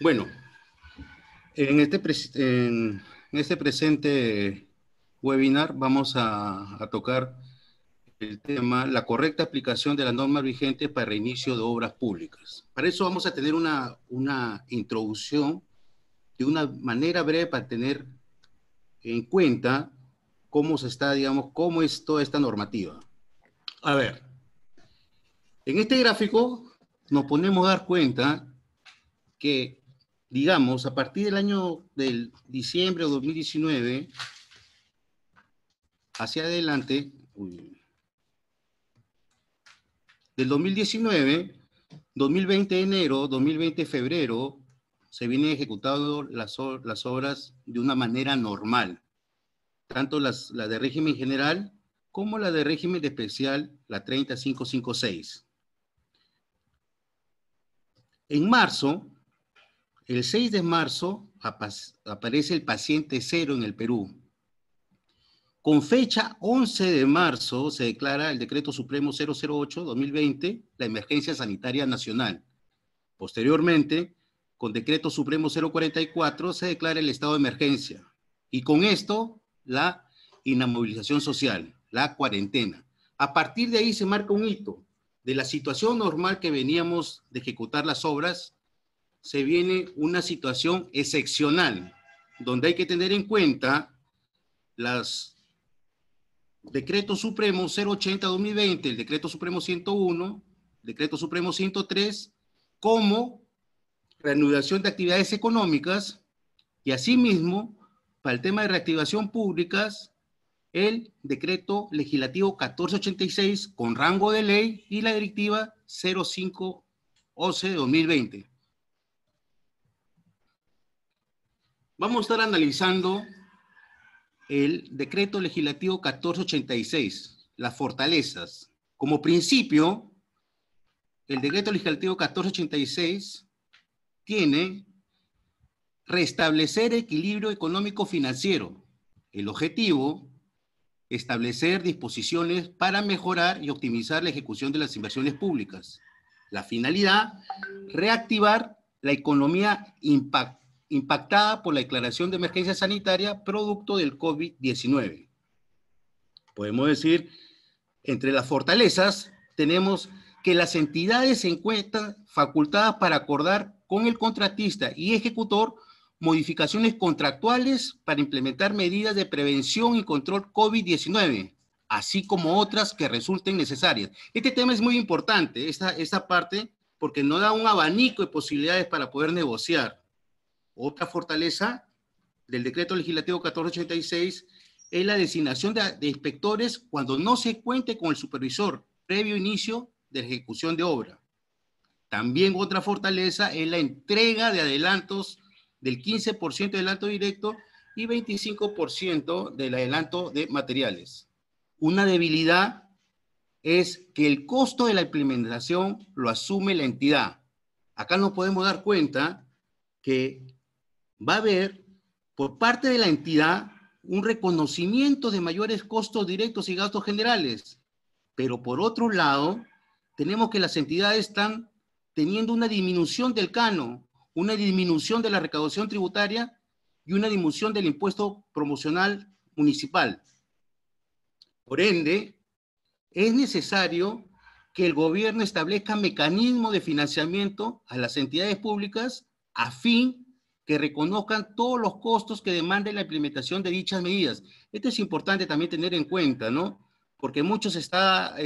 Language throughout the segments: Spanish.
Bueno, en este, en este presente webinar vamos a, tocar el tema, la correcta aplicación de las normas vigentes para reinicio de obras públicas. Para eso vamos a tener una, una introducción de una manera breve para tener en cuenta cómo se está, digamos, cómo es toda esta normativa. A ver, en este gráfico nos ponemos a dar cuenta que digamos, a partir del año del diciembre de 2019, hacia adelante, del 2019, 2020 enero, 2020 febrero, se vienen ejecutando las, las obras de una manera normal, tanto las, de régimen general como la de régimen especial, la 30556. En marzo, el 6 de marzo aparece el paciente cero en el Perú. Con fecha 11 de marzo se declara el decreto supremo 008-2020, la emergencia sanitaria nacional. Posteriormente, con decreto supremo 044 se declara el estado de emergencia y con esto la inamovilización social, la cuarentena. A partir de ahí se marca un hito de la situación normal que veníamos de ejecutar las obras se viene una situación excepcional, donde hay que tener en cuenta los Decretos Supremos 080-2020, el decreto supremo 101, decreto supremo 103, como reanudación de actividades económicas y asimismo, para el tema de reactivación públicas, el decreto legislativo 1486 con rango de ley y la directiva 0511 de 2020. Vamos a estar analizando el decreto legislativo 1486, las fortalezas. Como principio, el decreto legislativo 1486 tiene restablecer equilibrio económico financiero. El objetivo, establecer disposiciones para mejorar y optimizar la ejecución de las inversiones públicas. La finalidad, reactivar la economía impactante impactada por la declaración de emergencia sanitaria producto del COVID-19. Podemos decir, entre las fortalezas, tenemos que las entidades se encuentran facultadas para acordar con el contratista y ejecutor modificaciones contractuales para implementar medidas de prevención y control COVID-19, así como otras que resulten necesarias. Este tema es muy importante, esta, parte, porque nos da un abanico de posibilidades para poder negociar. Otra fortaleza del decreto legislativo 1486 es la designación de, inspectores cuando no se cuente con el supervisor previo inicio de ejecución de obra. También otra fortaleza es la entrega de adelantos del 15% del adelanto directo y 25% del adelanto de materiales. Una debilidad es que el costo de la implementación lo asume la entidad. Acá nos podemos dar cuenta que va a haber por parte de la entidad un reconocimiento de mayores costos directos y gastos generales. Pero por otro lado, tenemos que las entidades están teniendo una disminución del cano, una disminución de la recaudación tributaria y una disminución del impuesto promocional municipal. Por ende, es necesario que el gobierno establezca mecanismos de financiamiento a las entidades públicas a fin que reconozcan todos los costos que demande la implementación de dichas medidas. Esto es importante también tener en cuenta, ¿no? Porque muchos está eh,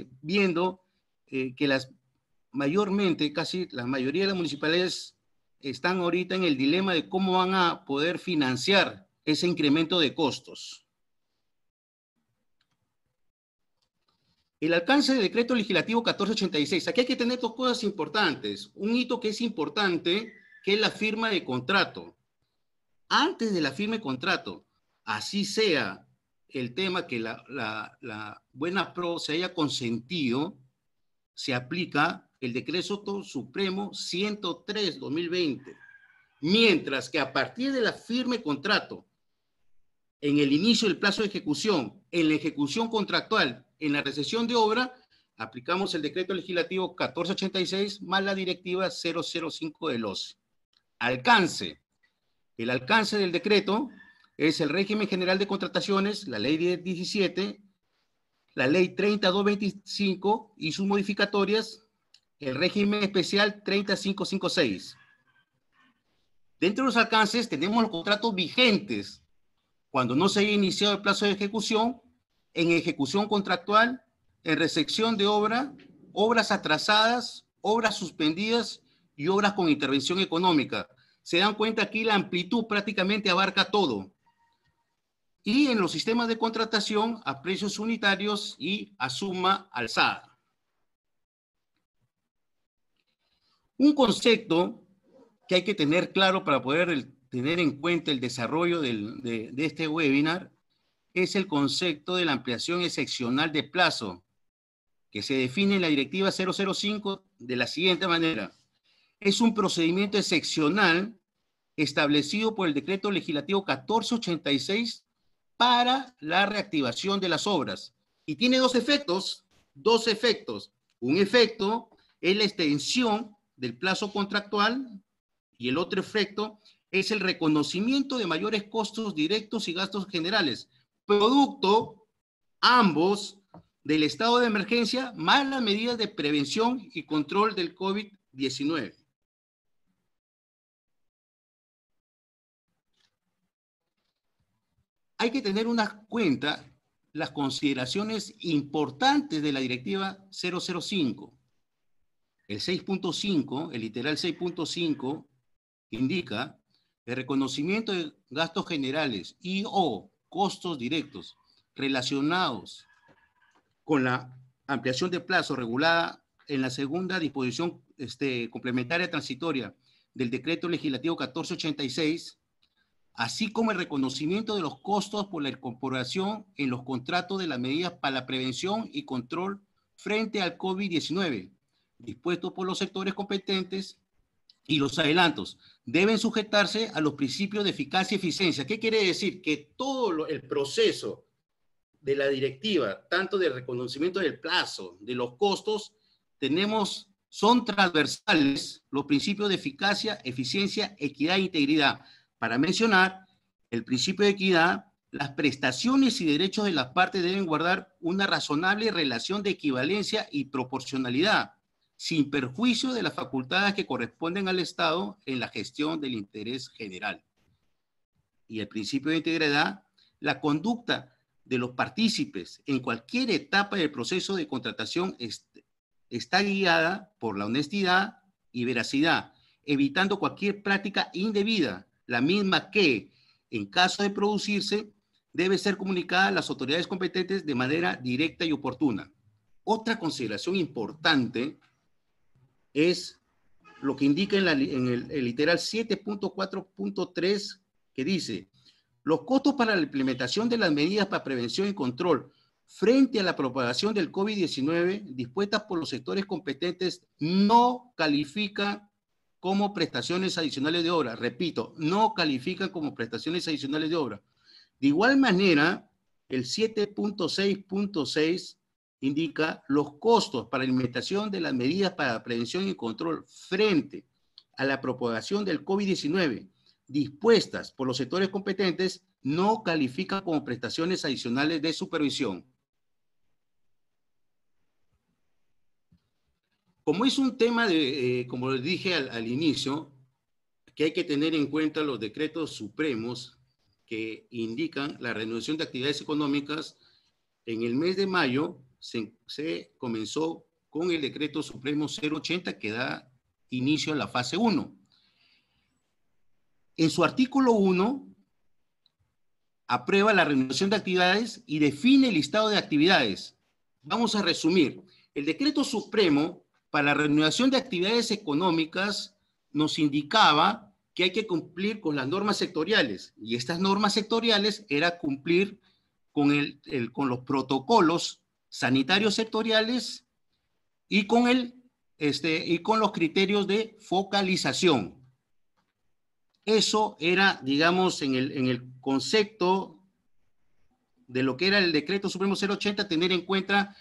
eh, viendo eh, que las mayormente, casi la mayoría de las municipalidades están ahorita en el dilema de cómo van a poder financiar ese incremento de costos. El alcance del decreto legislativo 1486. Aquí hay que tener dos cosas importantes. Un hito que es importante que es la firma de contrato. Antes de la firma de contrato, así sea el tema que la, buena pro se haya consentido, se aplica el decreto supremo 103-2020. Mientras que a partir de la firma de contrato, en el inicio del plazo de ejecución, en la ejecución contractual, en la recesión de obra, aplicamos el decreto legislativo 1486 más la directiva 005 del OCE. Alcance. El alcance del decreto es el régimen general de contrataciones, la ley 17, la ley 3225 y sus modificatorias, el régimen especial 3556. Dentro de los alcances tenemos los contratos vigentes cuando no se haya iniciado el plazo de ejecución, en ejecución contractual, en recepción de obra, obras atrasadas, obras suspendidas y obras con intervención económica. Se dan cuenta aquí la amplitud prácticamente abarca todo. Y en los sistemas de contratación a precios unitarios y a suma alzada. Un concepto que hay que tener claro para poder tener en cuenta el desarrollo de este webinar es el concepto de la ampliación excepcional de plazo, que se define en la Directiva 005 de la siguiente manera es un procedimiento excepcional establecido por el decreto legislativo 1486 para la reactivación de las obras. Y tiene dos efectos, dos efectos. Un efecto es la extensión del plazo contractual y el otro efecto es el reconocimiento de mayores costos directos y gastos generales, producto ambos del estado de emergencia más las medidas de prevención y control del COVID-19. hay que tener en cuenta las consideraciones importantes de la directiva 005. El 6.5, el literal 6.5, indica el reconocimiento de gastos generales y o costos directos relacionados con la ampliación de plazo regulada en la segunda disposición este, complementaria transitoria del decreto legislativo 1486 así como el reconocimiento de los costos por la incorporación en los contratos de las medidas para la prevención y control frente al COVID-19, dispuesto por los sectores competentes y los adelantos deben sujetarse a los principios de eficacia y eficiencia. ¿Qué quiere decir? Que todo el proceso de la directiva, tanto del reconocimiento del plazo, de los costos, tenemos, son transversales los principios de eficacia, eficiencia, equidad e integridad. Para mencionar el principio de equidad, las prestaciones y derechos de las partes deben guardar una razonable relación de equivalencia y proporcionalidad, sin perjuicio de las facultades que corresponden al Estado en la gestión del interés general. Y el principio de integridad, la conducta de los partícipes en cualquier etapa del proceso de contratación está guiada por la honestidad y veracidad, evitando cualquier práctica indebida la misma que, en caso de producirse, debe ser comunicada a las autoridades competentes de manera directa y oportuna. Otra consideración importante es lo que indica en, el, literal 7.4.3 que dice, los costos para la implementación de las medidas para prevención y control frente a la propagación del COVID-19 dispuestas por los sectores competentes no califican como prestaciones adicionales de obra. Repito, no califican como prestaciones adicionales de obra. De igual manera, el 7.6.6 indica los costos para la implementación de las medidas para prevención y control frente a la propagación del COVID-19 dispuestas por los sectores competentes no califican como prestaciones adicionales de supervisión. Como es un tema de, eh, como les dije al, inicio, que hay que tener en cuenta los decretos supremos que indican la renovación de actividades económicas, en el mes de mayo se, se comenzó con el decreto supremo 080 que da inicio a la fase 1. En su artículo 1, aprueba la renovación de actividades y define el listado de actividades. Vamos a resumir. El decreto supremo para la renovación de actividades económicas nos indicaba que hay que cumplir con las normas sectoriales y estas normas sectoriales era cumplir con, con los protocolos sanitarios sectoriales y con, el, este, y con los criterios de focalización. Eso era, digamos, en el, en el concepto de lo que era el decreto supremo 080, tener en cuenta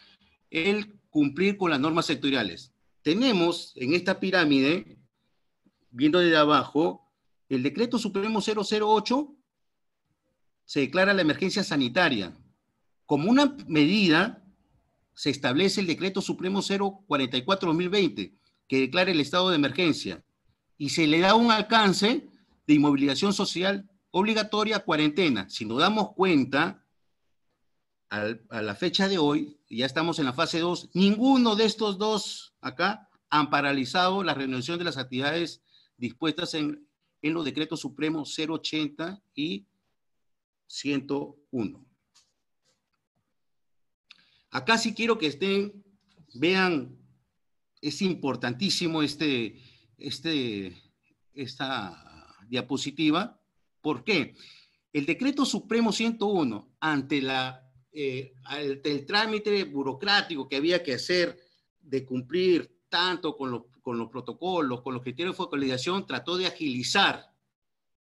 el cumplir con las normas sectoriales tenemos en esta pirámide, viendo desde abajo, el decreto supremo 008 se declara la emergencia sanitaria. Como una medida, se establece el decreto supremo 044-2020, que declara el estado de emergencia, y se le da un alcance de inmovilización social obligatoria cuarentena. Si nos damos cuenta, a la fecha de hoy, ya estamos en la fase 2, ninguno de estos dos acá han paralizado la renovación de las actividades dispuestas en, en los decretos supremos 080 y 101. Acá sí quiero que estén, vean, es importantísimo este, este, esta diapositiva. porque El decreto supremo 101, ante la eh, el trámite burocrático que había que hacer de cumplir tanto con los, protocolos, con los criterios de focalización, trató de agilizar,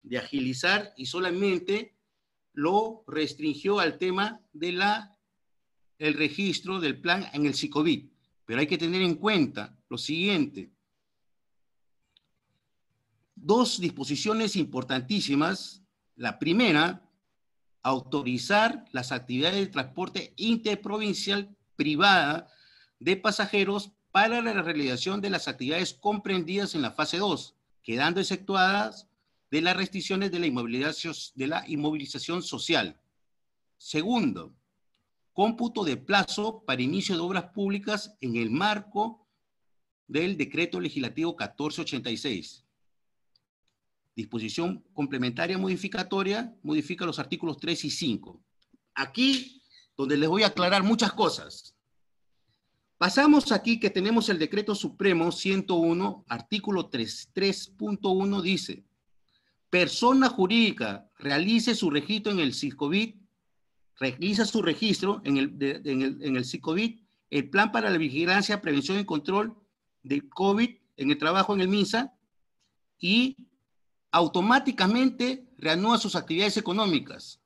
de agilizar y solamente lo restringió al tema de la el registro del plan en el SICOVID. Pero hay que tener en cuenta lo siguiente. Dos disposiciones importantísimas. La primera autorizar las actividades de transporte interprovincial privada de pasajeros para la realización de las actividades comprendidas en la fase 2, quedando exceptuadas de las restricciones de la inmovilización, de la inmovilización social. Segundo, cómputo de plazo para inicio de obras públicas en el marco del decreto legislativo 1486. Disposición complementaria modificatoria modifica los artículos 3 y 5. Aquí, donde les voy a aclarar muchas cosas. Pasamos aquí que tenemos el decreto supremo 101, artículo 3.1 dice, persona jurídica realice su registro en el CISCOVID, realiza su registro en el, en el, CISCOVID, el plan para la vigilancia, prevención y control del COVID en el trabajo en el MINSA y automáticamente reanuda sus actividades económicas.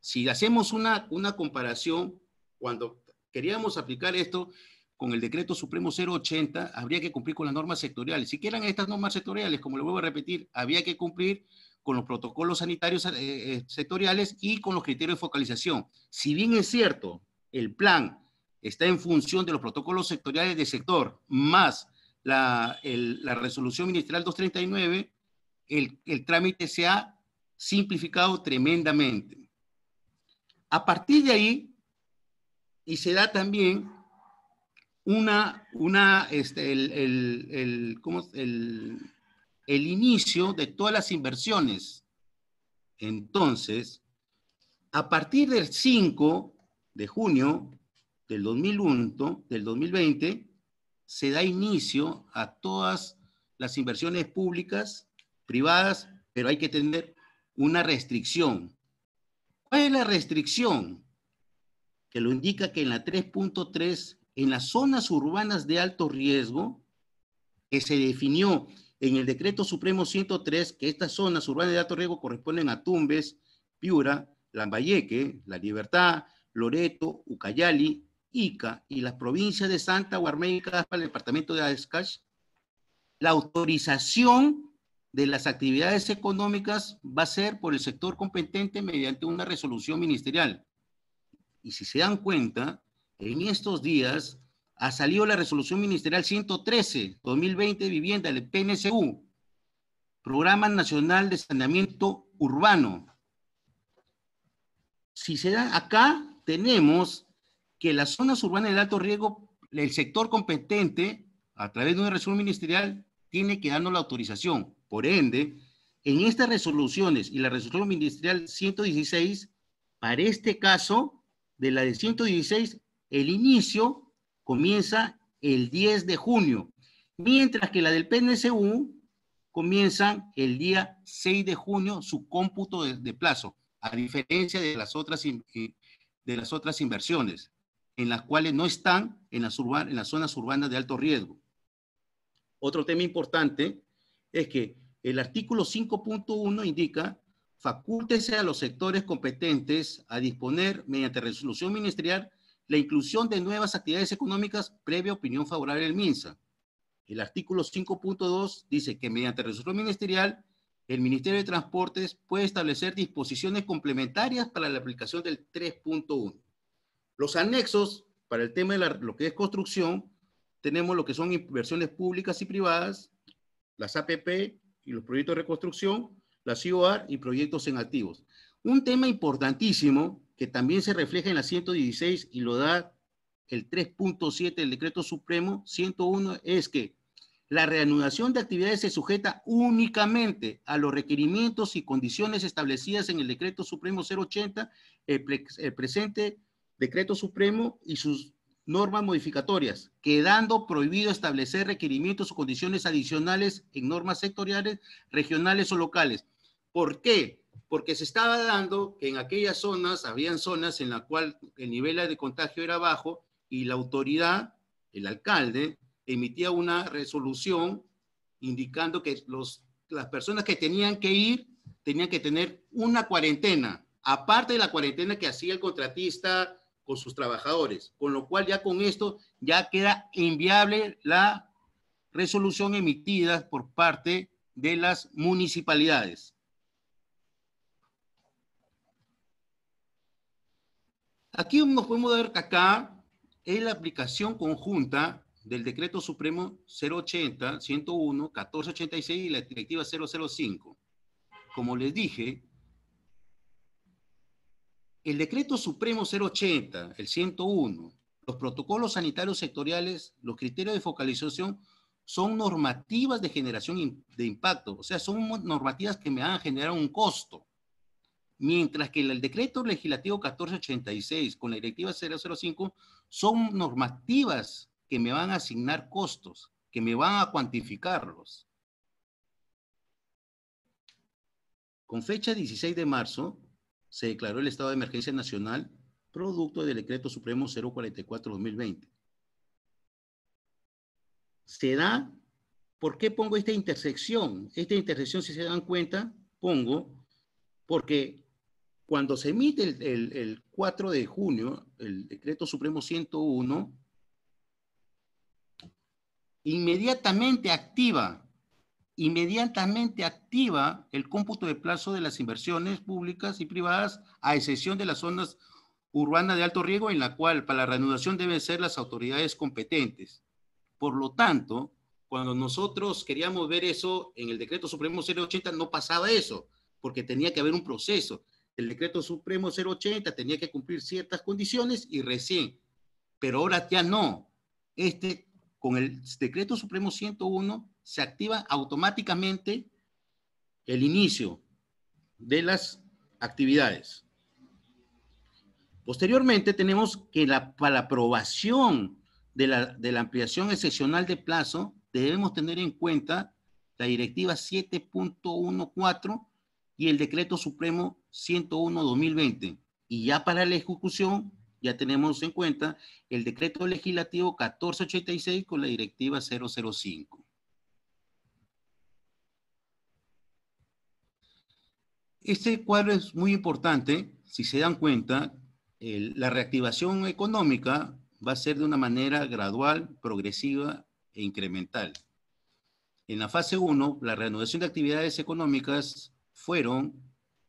Si hacemos una, una comparación, cuando queríamos aplicar esto con el decreto supremo 080, habría que cumplir con las normas sectoriales. Si quieran estas normas sectoriales, como lo vuelvo a repetir, había que cumplir con los protocolos sanitarios eh, eh, sectoriales y con los criterios de focalización. Si bien es cierto, el plan está en función de los protocolos sectoriales de sector, más la, la resolución ministerial 239, el, trámite se ha simplificado tremendamente. A partir de ahí, y se da también una, una, este, el, el, inicio de todas las inversiones. Entonces, a partir del 5 de junio del 2001, del 2020, se da inicio a todas las inversiones públicas privadas, pero hay que tener una restricción. ¿Cuál es la restricción? Que lo indica que en la 3.3, en las zonas urbanas de alto riesgo, que se definió en el decreto supremo 103, que estas zonas urbanas de alto riesgo corresponden a Tumbes, Piura, Lambayeque, La Libertad, Loreto, Ucayali, Ica y las provincias de Santa y Caspa, el departamento de Azcash, la autorización de las actividades económicas va a ser por el sector competente mediante una resolución ministerial. Y si se dan cuenta, en estos días ha salido la resolución ministerial 113-2020 de vivienda del PNCU, Programa Nacional de Saneamiento Urbano. Si se dan acá, tenemos que las zonas urbanas de alto riesgo, el sector competente, a través de una resolución ministerial, tiene que darnos la autorización. Por ende, en estas resoluciones y la resolución ministerial 116, para este caso, de la de 116, el inicio comienza el 10 de junio, mientras que la del PNCU comienza el día 6 de junio su cómputo de, plazo, a diferencia de las, otras, eh, de las otras inversiones, en las cuales no están en urban, en las zonas urbanas de alto riesgo. Otro tema importante es que el artículo 5.1 indica facúltese a los sectores competentes a disponer, mediante resolución ministerial, la inclusión de nuevas actividades económicas previa opinión favorable del MINSA. El artículo 5.2 dice que mediante resolución ministerial, el Ministerio de Transportes puede establecer disposiciones complementarias para la aplicación del 3.1. Los anexos para el tema de lo que es construcción, tenemos lo que son inversiones públicas y privadas, las APP y los proyectos de reconstrucción, las IOAR y proyectos en activos. Un tema importantísimo que también se refleja en la 116 y lo da el 3.7 del decreto supremo 101 es que la reanudación de actividades se sujeta únicamente a los requerimientos y condiciones establecidas en el decreto supremo 080, el presente decreto supremo y sus normas modificatorias, quedando prohibido establecer requerimientos o condiciones adicionales en normas sectoriales, regionales o locales. ¿Por qué? Porque se estaba dando que en aquellas zonas, habían zonas en las cuales el nivel de contagio era bajo y la autoridad, el alcalde, emitía una resolución indicando que los, las personas que tenían que ir tenían que tener una cuarentena, aparte de la cuarentena que hacía el contratista con sus trabajadores, con lo cual ya con esto ya queda inviable la resolución emitida por parte de las municipalidades. Aquí nos podemos que acá es la aplicación conjunta del Decreto Supremo 080-101-1486 y la Directiva 005. Como les dije, el decreto supremo 080, el 101, los protocolos sanitarios sectoriales, los criterios de focalización son normativas de generación de impacto, o sea, son normativas que me van a generar un costo. Mientras que el decreto legislativo 1486 con la directiva 005 son normativas que me van a asignar costos, que me van a cuantificarlos. Con fecha 16 de marzo, se declaró el estado de emergencia nacional producto del decreto supremo 044-2020. Se da, ¿por qué pongo esta intersección? Esta intersección, si se dan cuenta, pongo porque cuando se emite el, 4 de junio el decreto supremo 101, inmediatamente activa inmediatamente activa el cómputo de plazo de las inversiones públicas y privadas, a excepción de las zonas urbanas de alto riesgo, en la cual para la reanudación deben ser las autoridades competentes. Por lo tanto, cuando nosotros queríamos ver eso en el decreto supremo 080, no pasaba eso, porque tenía que haber un proceso. El decreto supremo 080 tenía que cumplir ciertas condiciones y recién, pero ahora ya no. Este, con el decreto supremo 101, se activa automáticamente el inicio de las actividades. Posteriormente tenemos que la, para la aprobación de la, de la ampliación excepcional de plazo debemos tener en cuenta la directiva 7.14 y el decreto supremo 101-2020. Y ya para la ejecución ya tenemos en cuenta el decreto legislativo 1486 con la directiva 005. Este cuadro es muy importante. Si se dan cuenta, la reactivación económica va a ser de una manera gradual, progresiva e incremental. En la fase 1, la reanudación de actividades económicas fueron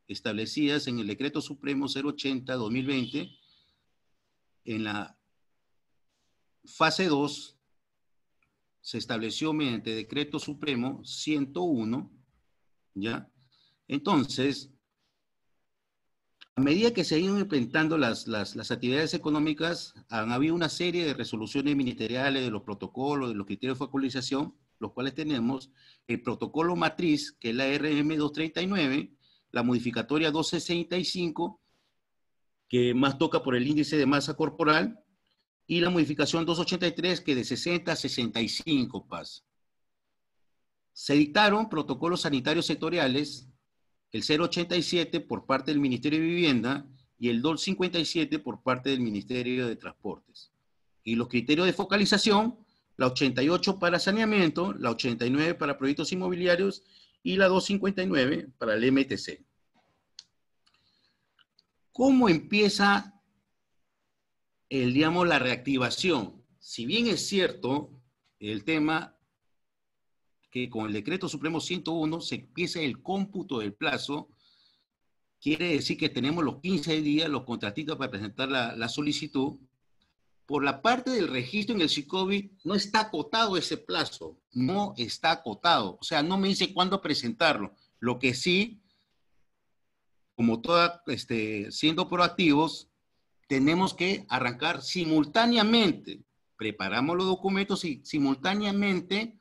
establecidas en el Decreto Supremo 080-2020. En la fase 2, se estableció mediante Decreto Supremo 101, ¿ya? Entonces, a medida que se iban implementando las, actividades económicas, han habido una serie de resoluciones ministeriales, de los protocolos, de los criterios de focalización, los cuales tenemos el protocolo matriz, que es la RM 239, la modificatoria 265, que más toca por el índice de masa corporal, y la modificación 283, que de 60 a 65 pasa. Se dictaron protocolos sanitarios sectoriales el 087 por parte del Ministerio de Vivienda y el 257 por parte del Ministerio de Transportes. Y los criterios de focalización, la 88 para saneamiento, la 89 para proyectos inmobiliarios y la 259 para el MTC. ¿Cómo empieza, el, digamos, la reactivación? Si bien es cierto, el tema que con el decreto supremo 101 se empiece el cómputo del plazo, quiere decir que tenemos los 15 días los contratistas para presentar la, solicitud. Por la parte del registro en el SICOBI, no está acotado ese plazo, no está acotado. O sea, no me dice cuándo presentarlo. Lo que sí, como toda, este, siendo proactivos, tenemos que arrancar simultáneamente. Preparamos los documentos y simultáneamente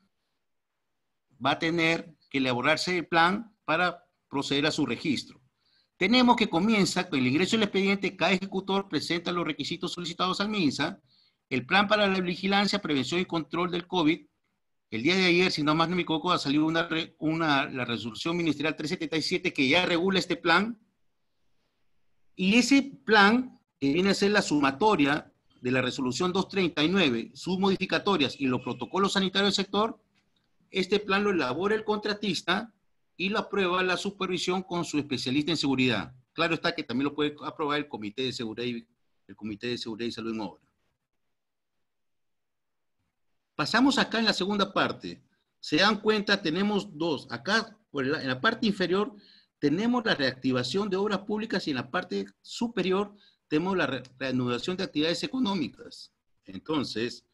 va a tener que elaborarse el plan para proceder a su registro. Tenemos que comienza con el ingreso del expediente, cada ejecutor presenta los requisitos solicitados al MINSA, el plan para la vigilancia, prevención y control del COVID. El día de ayer, si no más no me coco ha salido una, la resolución ministerial 377 que ya regula este plan. Y ese plan, que viene a ser la sumatoria de la resolución 239, sus modificatorias y los protocolos sanitarios del sector, este plan lo elabora el contratista y lo aprueba la supervisión con su especialista en seguridad. Claro está que también lo puede aprobar el Comité de Seguridad y, el Comité de Seguridad y Salud en Obra. Pasamos acá en la segunda parte. Se dan cuenta, tenemos dos. Acá, en la parte inferior, tenemos la reactivación de obras públicas y en la parte superior tenemos la reanudación de actividades económicas. Entonces,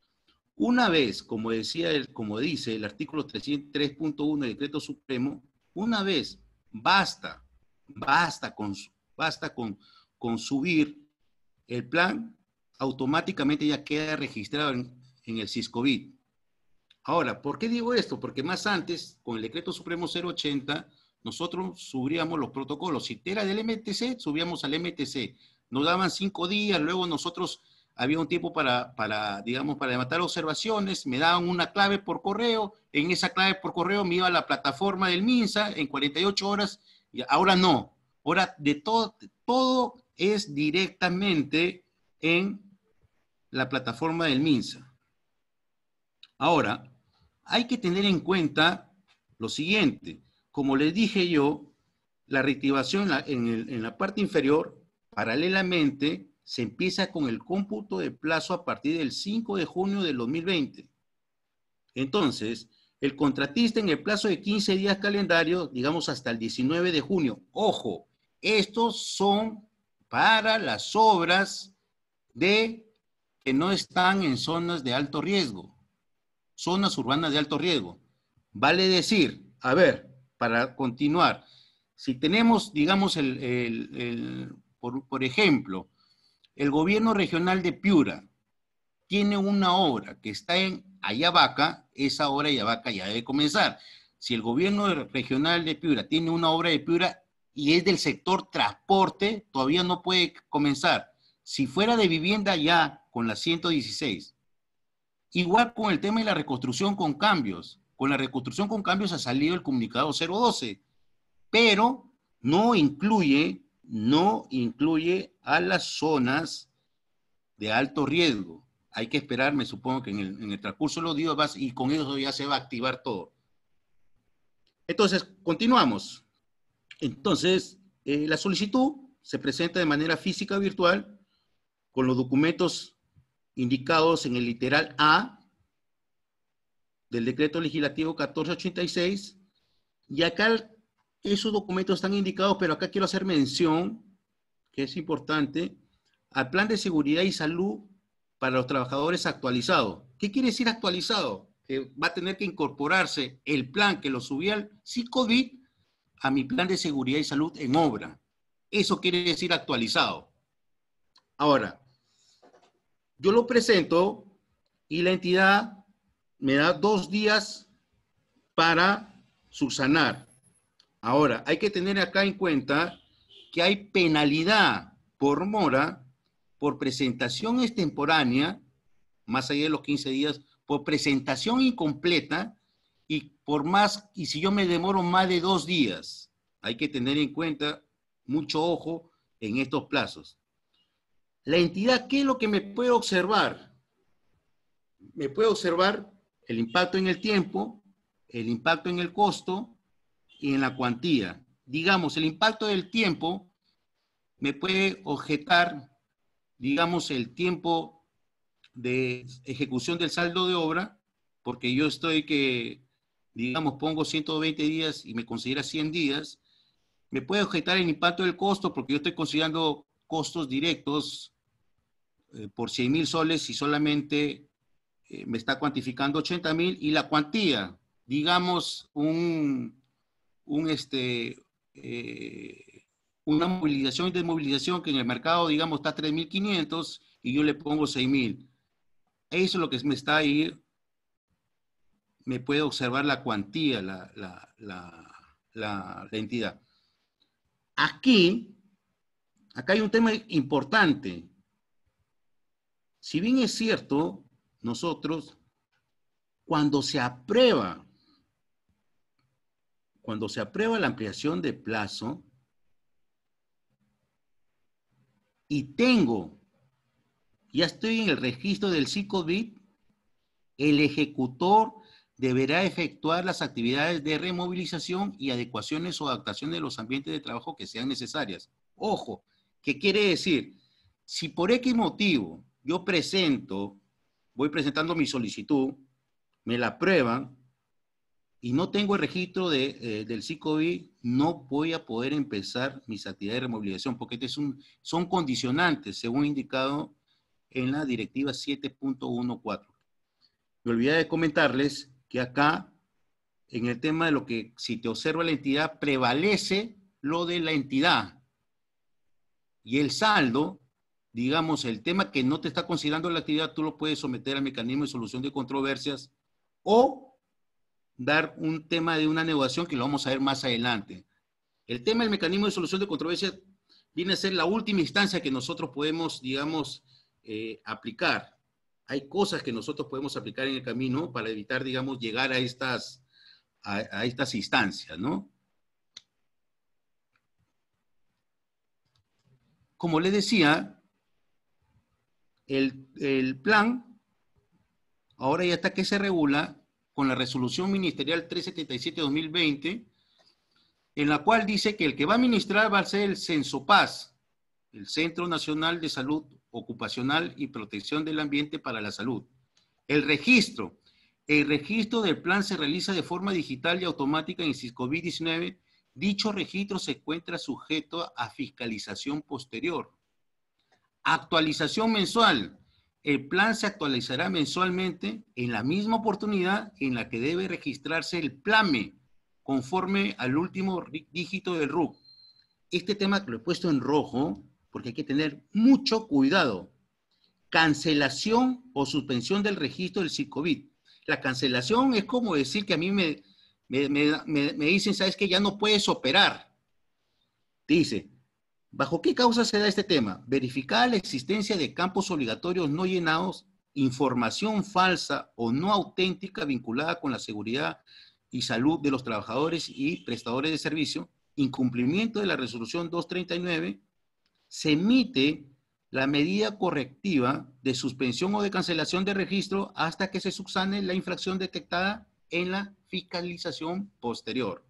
una vez, como, decía el, como dice el artículo 303.1 del decreto supremo, una vez basta, basta con, basta con, subir el plan, automáticamente ya queda registrado en, en el CISCOVID. Ahora, ¿por qué digo esto? Porque más antes, con el decreto supremo 080, nosotros subíamos los protocolos. Si era del MTC, subíamos al MTC. Nos daban cinco días, luego nosotros había un tiempo para, digamos, para levantar observaciones, me daban una clave por correo, en esa clave por correo me iba a la plataforma del MINSA en 48 horas, y ahora no, ahora de todo, todo es directamente en la plataforma del MINSA. Ahora, hay que tener en cuenta lo siguiente, como les dije yo, la reactivación en la parte inferior, paralelamente, se empieza con el cómputo de plazo a partir del 5 de junio del 2020. Entonces, el contratista en el plazo de 15 días calendario, digamos hasta el 19 de junio, ojo, estos son para las obras de que no están en zonas de alto riesgo, zonas urbanas de alto riesgo. Vale decir, a ver, para continuar, si tenemos, digamos, el por ejemplo, el gobierno regional de Piura tiene una obra que está en Ayabaca, esa obra de Ayabaca ya debe comenzar. Si el gobierno regional de Piura tiene una obra de Piura y es del sector transporte, todavía no puede comenzar. Si fuera de vivienda ya con la 116, igual con el tema de la reconstrucción con cambios. Con la reconstrucción con cambios ha salido el comunicado 012, pero no incluye, no incluye a las zonas de alto riesgo. Hay que esperar, me supongo que en el, transcurso de los días vas, y con eso ya se va a activar todo. Entonces, continuamos. Entonces, eh, la solicitud se presenta de manera física virtual con los documentos indicados en el literal A del decreto legislativo 1486. Y acá esos documentos están indicados, pero acá quiero hacer mención que es importante, al plan de seguridad y salud para los trabajadores actualizado. ¿Qué quiere decir actualizado? Que va a tener que incorporarse el plan que lo subía al COVID a mi plan de seguridad y salud en obra. Eso quiere decir actualizado. Ahora, yo lo presento y la entidad me da dos días para subsanar. Ahora, hay que tener acá en cuenta que hay penalidad por mora, por presentación extemporánea, más allá de los 15 días, por presentación incompleta y por más, y si yo me demoro más de dos días, hay que tener en cuenta mucho ojo en estos plazos. La entidad, ¿qué es lo que me puede observar? Me puede observar el impacto en el tiempo, el impacto en el costo y en la cuantía digamos, el impacto del tiempo me puede objetar, digamos, el tiempo de ejecución del saldo de obra, porque yo estoy que, digamos, pongo 120 días y me considera 100 días, me puede objetar el impacto del costo, porque yo estoy considerando costos directos eh, por 100 mil soles y solamente eh, me está cuantificando 80 mil y la cuantía, digamos, un, un, este, eh, una movilización y desmovilización que en el mercado, digamos, está 3.500 y yo le pongo 6.000. Eso es lo que me está ahí. Me puede observar la cuantía, la, la, la, la entidad. Aquí, acá hay un tema importante. Si bien es cierto, nosotros, cuando se aprueba cuando se aprueba la ampliación de plazo y tengo, ya estoy en el registro del CICOBIT, el ejecutor deberá efectuar las actividades de removilización y adecuaciones o adaptación de los ambientes de trabajo que sean necesarias. Ojo, ¿qué quiere decir? Si por X motivo yo presento, voy presentando mi solicitud, me la aprueban, y no tengo el registro de, eh, del CICOVI, no voy a poder empezar mis actividades de removilización, porque este son condicionantes, según indicado en la directiva 7.14. Me olvidé de comentarles que acá, en el tema de lo que, si te observa la entidad, prevalece lo de la entidad. Y el saldo, digamos, el tema que no te está considerando la actividad, tú lo puedes someter al mecanismo de solución de controversias o dar un tema de una negociación que lo vamos a ver más adelante. El tema del mecanismo de solución de controversia viene a ser la última instancia que nosotros podemos, digamos, eh, aplicar. Hay cosas que nosotros podemos aplicar en el camino para evitar, digamos, llegar a estas, a, estas instancias, ¿no? Como les decía, el, el plan ahora ya está que se regula con la resolución ministerial 377-2020, en la cual dice que el que va a administrar va a ser el paz el Centro Nacional de Salud Ocupacional y Protección del Ambiente para la Salud. El registro. El registro del plan se realiza de forma digital y automática en COVID-19. Dicho registro se encuentra sujeto a fiscalización posterior. Actualización mensual. El plan se actualizará mensualmente en la misma oportunidad en la que debe registrarse el PLAME, conforme al último dígito del RUC. Este tema lo he puesto en rojo porque hay que tener mucho cuidado. Cancelación o suspensión del registro del CICOVID. La cancelación es como decir que a mí me, me, me dicen, ¿sabes que Ya no puedes operar. Dice, ¿Bajo qué causa se da este tema? Verificar la existencia de campos obligatorios no llenados, información falsa o no auténtica vinculada con la seguridad y salud de los trabajadores y prestadores de servicio, incumplimiento de la resolución 239, se emite la medida correctiva de suspensión o de cancelación de registro hasta que se subsane la infracción detectada en la fiscalización posterior.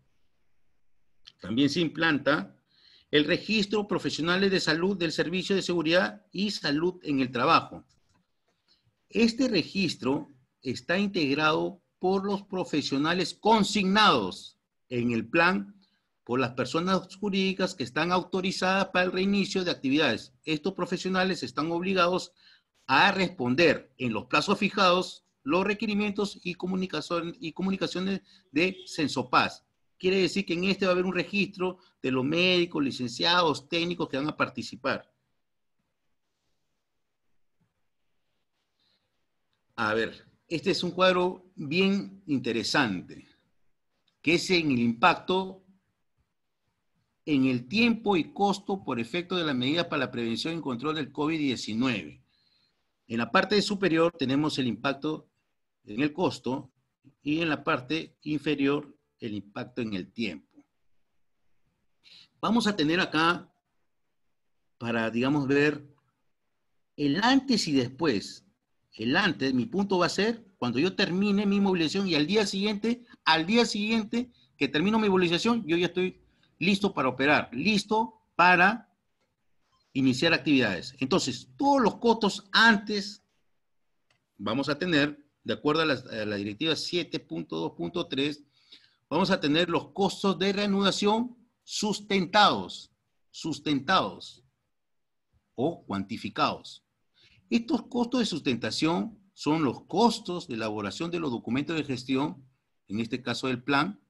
También se implanta el registro profesionales de salud del Servicio de Seguridad y Salud en el Trabajo. Este registro está integrado por los profesionales consignados en el plan por las personas jurídicas que están autorizadas para el reinicio de actividades. Estos profesionales están obligados a responder en los plazos fijados los requerimientos y, y comunicaciones de Censopaz quiere decir que en este va a haber un registro de los médicos, licenciados, técnicos que van a participar. A ver, este es un cuadro bien interesante, que es en el impacto en el tiempo y costo por efecto de las medidas para la prevención y control del COVID-19. En la parte superior tenemos el impacto en el costo y en la parte inferior el impacto en el tiempo. Vamos a tener acá, para, digamos, ver el antes y después. El antes, mi punto va a ser cuando yo termine mi movilización y al día siguiente, al día siguiente que termino mi movilización, yo ya estoy listo para operar, listo para iniciar actividades. Entonces, todos los costos antes vamos a tener, de acuerdo a, la directiva 7.2.3, vamos a tener los costos de reanudación sustentados, sustentados o cuantificados. Estos costos de sustentación son los costos de elaboración de los documentos de gestión, en este caso del plan,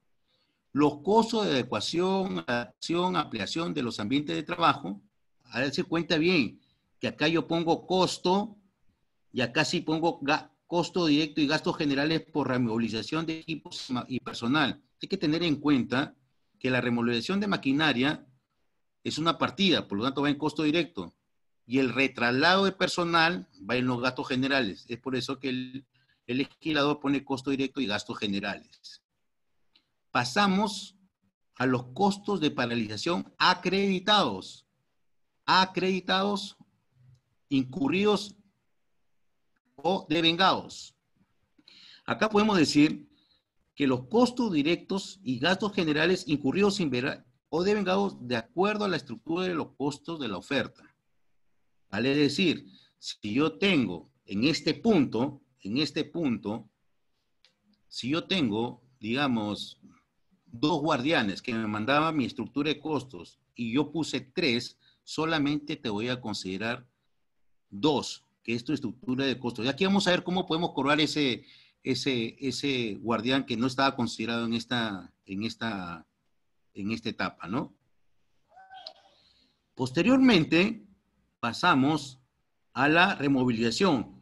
los costos de adecuación, adaptación, ampliación de los ambientes de trabajo. A darse cuenta bien que acá yo pongo costo y acá sí pongo gasto costo directo y gastos generales por removilización de equipos y personal. Hay que tener en cuenta que la removilización de maquinaria es una partida, por lo tanto va en costo directo. Y el retraslado de personal va en los gastos generales. Es por eso que el, el legislador pone costo directo y gastos generales. Pasamos a los costos de paralización acreditados. Acreditados incurridos o devengados. Acá podemos decir que los costos directos y gastos generales incurridos sin ver o de acuerdo a la estructura de los costos de la oferta. ¿Vale? decir, si yo tengo en este punto, en este punto, si yo tengo, digamos, dos guardianes que me mandaban mi estructura de costos y yo puse tres, solamente te voy a considerar dos que es estructura de costos. Y aquí vamos a ver cómo podemos cobrar ese, ese, ese guardián que no estaba considerado en esta, en esta, en esta etapa, ¿no? Posteriormente, pasamos a la removilización.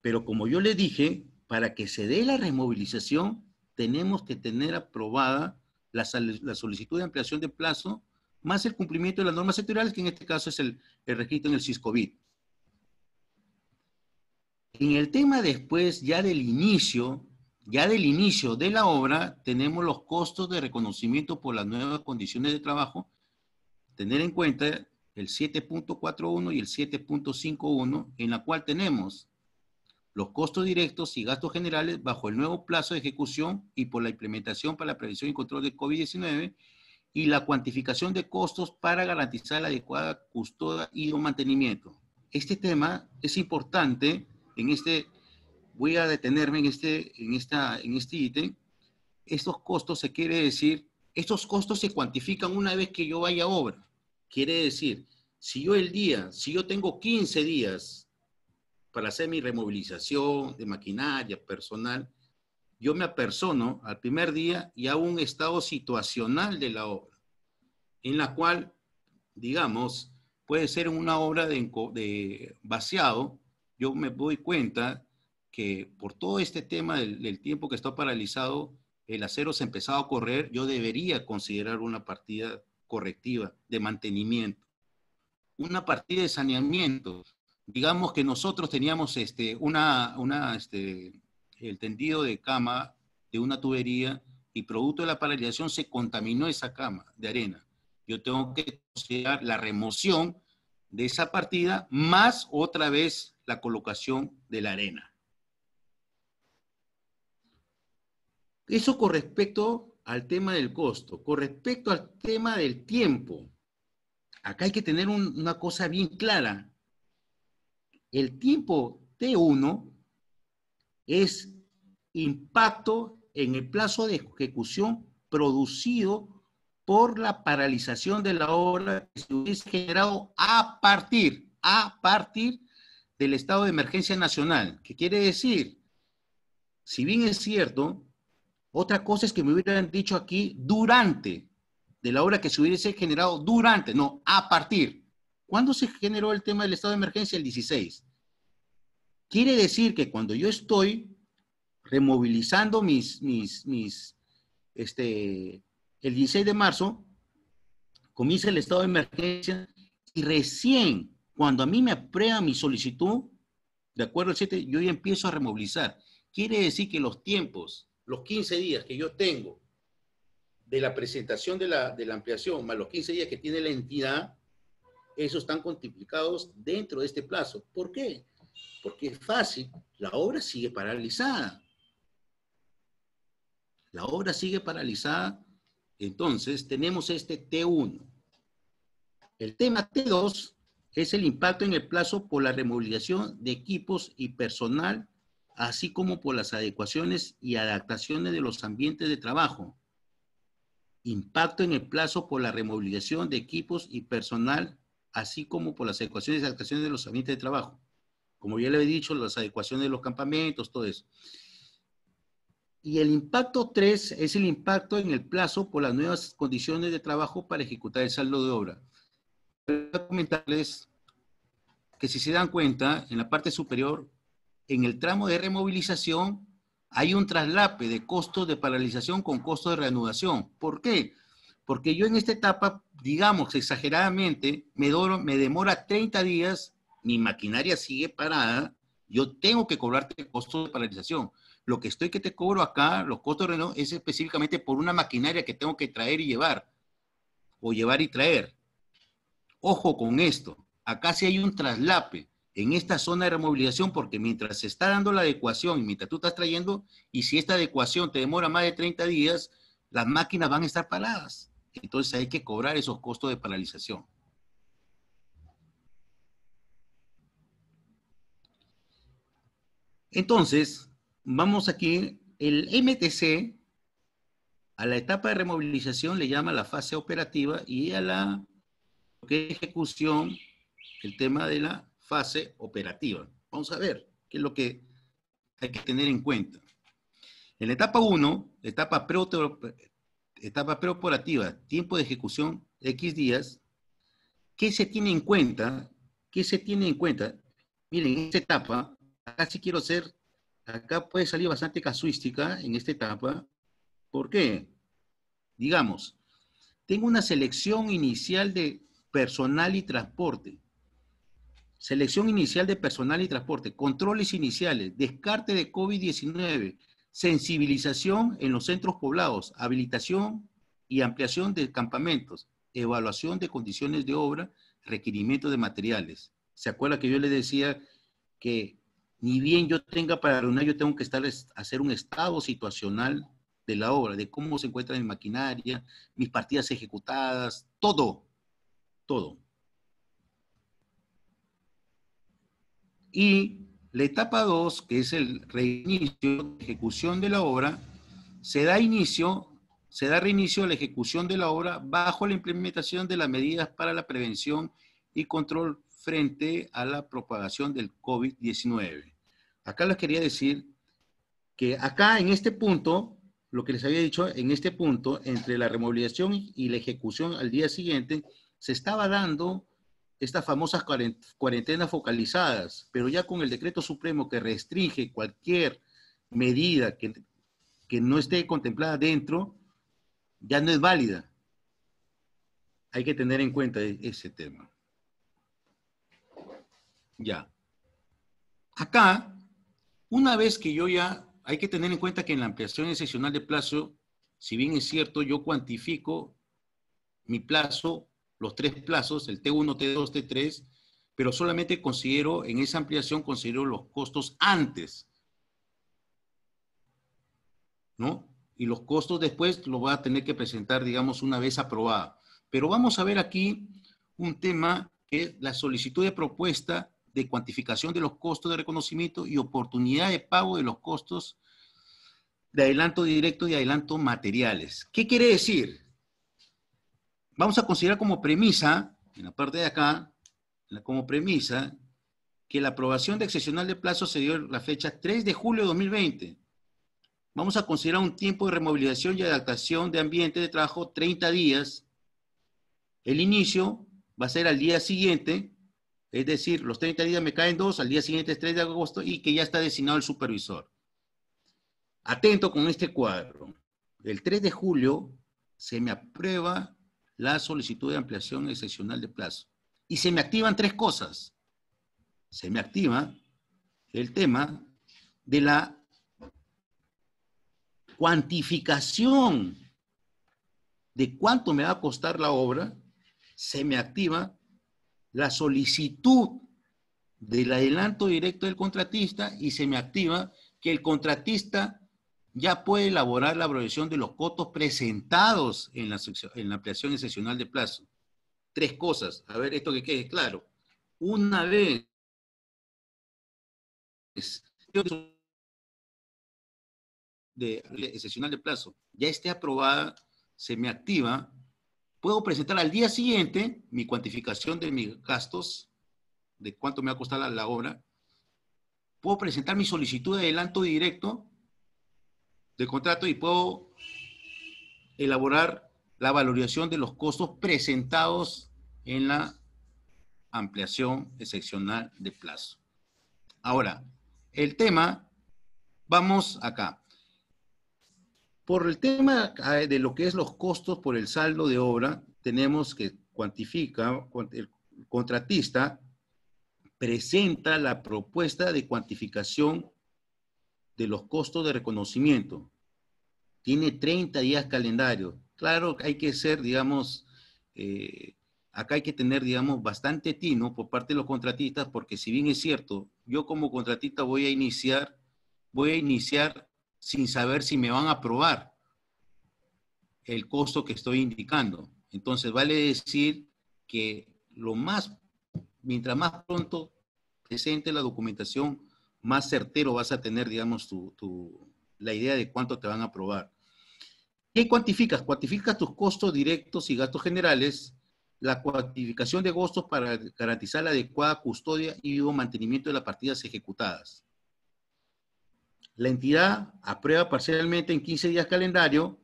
Pero como yo le dije, para que se dé la removilización, tenemos que tener aprobada la, solicitud de ampliación de plazo, más el cumplimiento de las normas sectoriales, que en este caso es el, el registro en el CISCOVID. En el tema después, ya del inicio, ya del inicio de la obra, tenemos los costos de reconocimiento por las nuevas condiciones de trabajo. Tener en cuenta el 7.41 y el 7.51, en la cual tenemos los costos directos y gastos generales bajo el nuevo plazo de ejecución y por la implementación para la prevención y control de COVID-19 y la cuantificación de costos para garantizar la adecuada custodia y mantenimiento. Este tema es importante en este, voy a detenerme en este, en esta, en este ítem, estos costos se quiere decir, estos costos se cuantifican una vez que yo vaya a obra. Quiere decir, si yo el día, si yo tengo 15 días para hacer mi removilización de maquinaria, personal, yo me apersono al primer día y hago un estado situacional de la obra, en la cual, digamos, puede ser una obra de, de vaciado, yo me doy cuenta que por todo este tema del, tiempo que está paralizado, el acero se ha empezado a correr, yo debería considerar una partida correctiva de mantenimiento. Una partida de saneamiento. Digamos que nosotros teníamos este, una, una, este, el tendido de cama de una tubería y producto de la paralización se contaminó esa cama de arena. Yo tengo que considerar la remoción de esa partida más otra vez la colocación de la arena. Eso con respecto al tema del costo, con respecto al tema del tiempo. Acá hay que tener una cosa bien clara. El tiempo T1 es impacto en el plazo de ejecución producido por la paralización de la obra que se hubiese generado a partir, a partir del estado de emergencia nacional, que quiere decir, si bien es cierto, otra cosa es que me hubieran dicho aquí durante, de la hora que se hubiese generado durante, no, a partir. ¿Cuándo se generó el tema del estado de emergencia? El 16. Quiere decir que cuando yo estoy removilizando mis, mis, mis, este, el 16 de marzo, comienza el estado de emergencia y recién cuando a mí me aprueba mi solicitud, de acuerdo al 7, yo ya empiezo a removilizar. Quiere decir que los tiempos, los 15 días que yo tengo de la presentación de la, de la ampliación, más los 15 días que tiene la entidad, esos están contemplados dentro de este plazo. ¿Por qué? Porque es fácil, la obra sigue paralizada. La obra sigue paralizada, entonces tenemos este T1. El tema T2 es el impacto en el plazo por la removilización de equipos y personal, así como por las adecuaciones y adaptaciones de los ambientes de trabajo. Impacto en el plazo por la removilización de equipos y personal, así como por las adecuaciones y adaptaciones de los ambientes de trabajo. Como ya le he dicho, las adecuaciones de los campamentos, todo eso. Y el impacto 3 es el impacto en el plazo por las nuevas condiciones de trabajo para ejecutar el saldo de obra. Voy a comentarles que si se dan cuenta, en la parte superior, en el tramo de removilización, hay un traslape de costos de paralización con costos de reanudación. ¿Por qué? Porque yo en esta etapa, digamos exageradamente, me, me demora 30 días, mi maquinaria sigue parada, yo tengo que cobrarte costos de paralización. Lo que estoy que te cobro acá, los costos de reanudación, es específicamente por una maquinaria que tengo que traer y llevar, o llevar y traer. Ojo con esto acá sí hay un traslape en esta zona de removilización, porque mientras se está dando la adecuación y mientras tú estás trayendo, y si esta adecuación te demora más de 30 días, las máquinas van a estar paradas. Entonces hay que cobrar esos costos de paralización. Entonces, vamos aquí, el MTC a la etapa de removilización le llama la fase operativa y a la ejecución el tema de la fase operativa. Vamos a ver qué es lo que hay que tener en cuenta. En la etapa 1, etapa, pre etapa preoperativa, tiempo de ejecución X días, ¿qué se tiene en cuenta? ¿Qué se tiene en cuenta? Miren, en esta etapa, acá sí quiero hacer, acá puede salir bastante casuística en esta etapa. ¿Por qué? Digamos, tengo una selección inicial de personal y transporte selección inicial de personal y transporte, controles iniciales, descarte de COVID-19, sensibilización en los centros poblados, habilitación y ampliación de campamentos, evaluación de condiciones de obra, requerimiento de materiales. ¿Se acuerda que yo le decía que ni bien yo tenga para reunir, yo tengo que estar, hacer un estado situacional de la obra, de cómo se encuentra mi maquinaria, mis partidas ejecutadas, todo, todo. Y la etapa 2, que es el reinicio, ejecución de la obra, se da inicio, se da reinicio a la ejecución de la obra bajo la implementación de las medidas para la prevención y control frente a la propagación del COVID-19. Acá les quería decir que acá en este punto, lo que les había dicho, en este punto, entre la removilización y la ejecución al día siguiente, se estaba dando estas famosas cuarentenas focalizadas, pero ya con el decreto supremo que restringe cualquier medida que, que no esté contemplada dentro, ya no es válida. Hay que tener en cuenta e-, ese tema. Ya. Acá, una vez que yo ya, hay que tener en cuenta que en la ampliación excepcional de plazo, si bien es cierto, yo cuantifico mi plazo los tres plazos, el T1, T2, T3, pero solamente considero, en esa ampliación considero los costos antes. ¿No? Y los costos después los va a tener que presentar, digamos, una vez aprobada. Pero vamos a ver aquí un tema que es la solicitud de propuesta de cuantificación de los costos de reconocimiento y oportunidad de pago de los costos de adelanto directo y adelanto materiales. ¿Qué quiere decir? vamos a considerar como premisa, en la parte de acá, como premisa, que la aprobación de excepcional de plazo se dio la fecha 3 de julio de 2020. Vamos a considerar un tiempo de removilización y adaptación de ambiente de trabajo 30 días. El inicio va a ser al día siguiente, es decir, los 30 días me caen dos, al día siguiente es 3 de agosto y que ya está designado el supervisor. Atento con este cuadro. El 3 de julio se me aprueba la solicitud de ampliación excepcional de plazo. Y se me activan tres cosas. Se me activa el tema de la cuantificación de cuánto me va a costar la obra, se me activa la solicitud del adelanto directo del contratista y se me activa que el contratista ya puede elaborar la aprobación de los cotos presentados en la, en ampliación excepcional de plazo. Tres cosas. A ver, esto que quede claro. Una vez de excepcional de plazo ya esté aprobada, se me activa, puedo presentar al día siguiente mi cuantificación de mis gastos, de cuánto me va a costar la obra, puedo presentar mi solicitud de adelanto directo de contrato y puedo elaborar la valoración de los costos presentados en la ampliación excepcional de plazo. Ahora, el tema, vamos acá. Por el tema eh, de lo que es los costos por el saldo de obra, tenemos que cuantifica, el contratista presenta la propuesta de cuantificación de los costos de reconocimiento. Tiene 30 días calendario. Claro, que hay que ser, digamos, eh, acá hay que tener, digamos, bastante tino por parte de los contratistas, porque si bien es cierto, yo como contratista voy a iniciar, voy a iniciar sin saber si me van a aprobar el costo que estoy indicando. Entonces, vale decir que lo más, mientras más pronto presente la documentación, más certero vas a tener, digamos, tu, la idea de cuánto te van a aprobar. ¿Qué cuantificas? Cuantificas tus costos directos y gastos generales, la cuantificación de costos para garantizar la adecuada custodia y o mantenimiento de las partidas ejecutadas. La entidad aprueba parcialmente en 15 días calendario,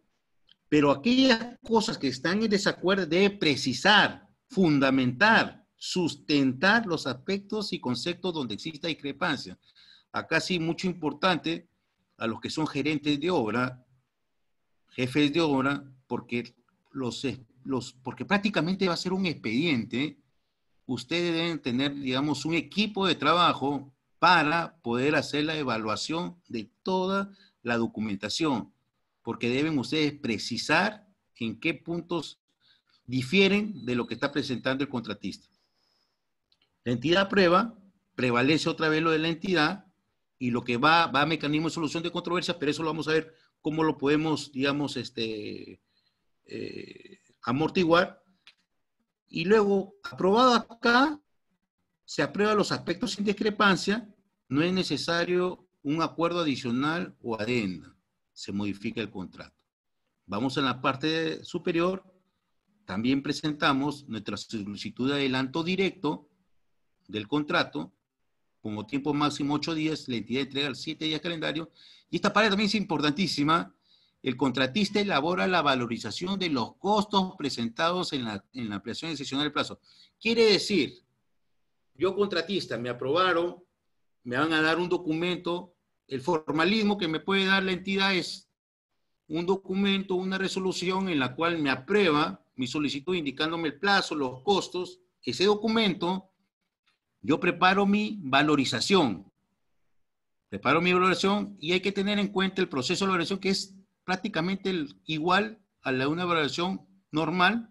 pero aquellas cosas que están en desacuerdo debe precisar, fundamentar sustentar los aspectos y conceptos donde exista discrepancia. Acá sí, mucho importante a los que son gerentes de obra, jefes de obra, porque, los, los, porque prácticamente va a ser un expediente. Ustedes deben tener, digamos, un equipo de trabajo para poder hacer la evaluación de toda la documentación, porque deben ustedes precisar en qué puntos difieren de lo que está presentando el contratista. La entidad aprueba, prevalece otra vez lo de la entidad y lo que va, va a mecanismo de solución de controversia, pero eso lo vamos a ver cómo lo podemos, digamos, este, eh, amortiguar. Y luego, aprobado acá, se aprueba los aspectos sin discrepancia, no es necesario un acuerdo adicional o adenda, se modifica el contrato. Vamos en la parte superior, también presentamos nuestra solicitud de adelanto directo del contrato, como tiempo máximo 8 días, la entidad entrega 7 días calendario. Y esta parte también es importantísima. El contratista elabora la valorización de los costos presentados en la, en la ampliación excepcional del plazo. Quiere decir, yo contratista, me aprobaron, me van a dar un documento, el formalismo que me puede dar la entidad es un documento, una resolución en la cual me aprueba mi solicitud indicándome el plazo, los costos. Ese documento yo preparo mi valorización. Preparo mi valoración y hay que tener en cuenta el proceso de valoración que es prácticamente igual a la de una valoración normal,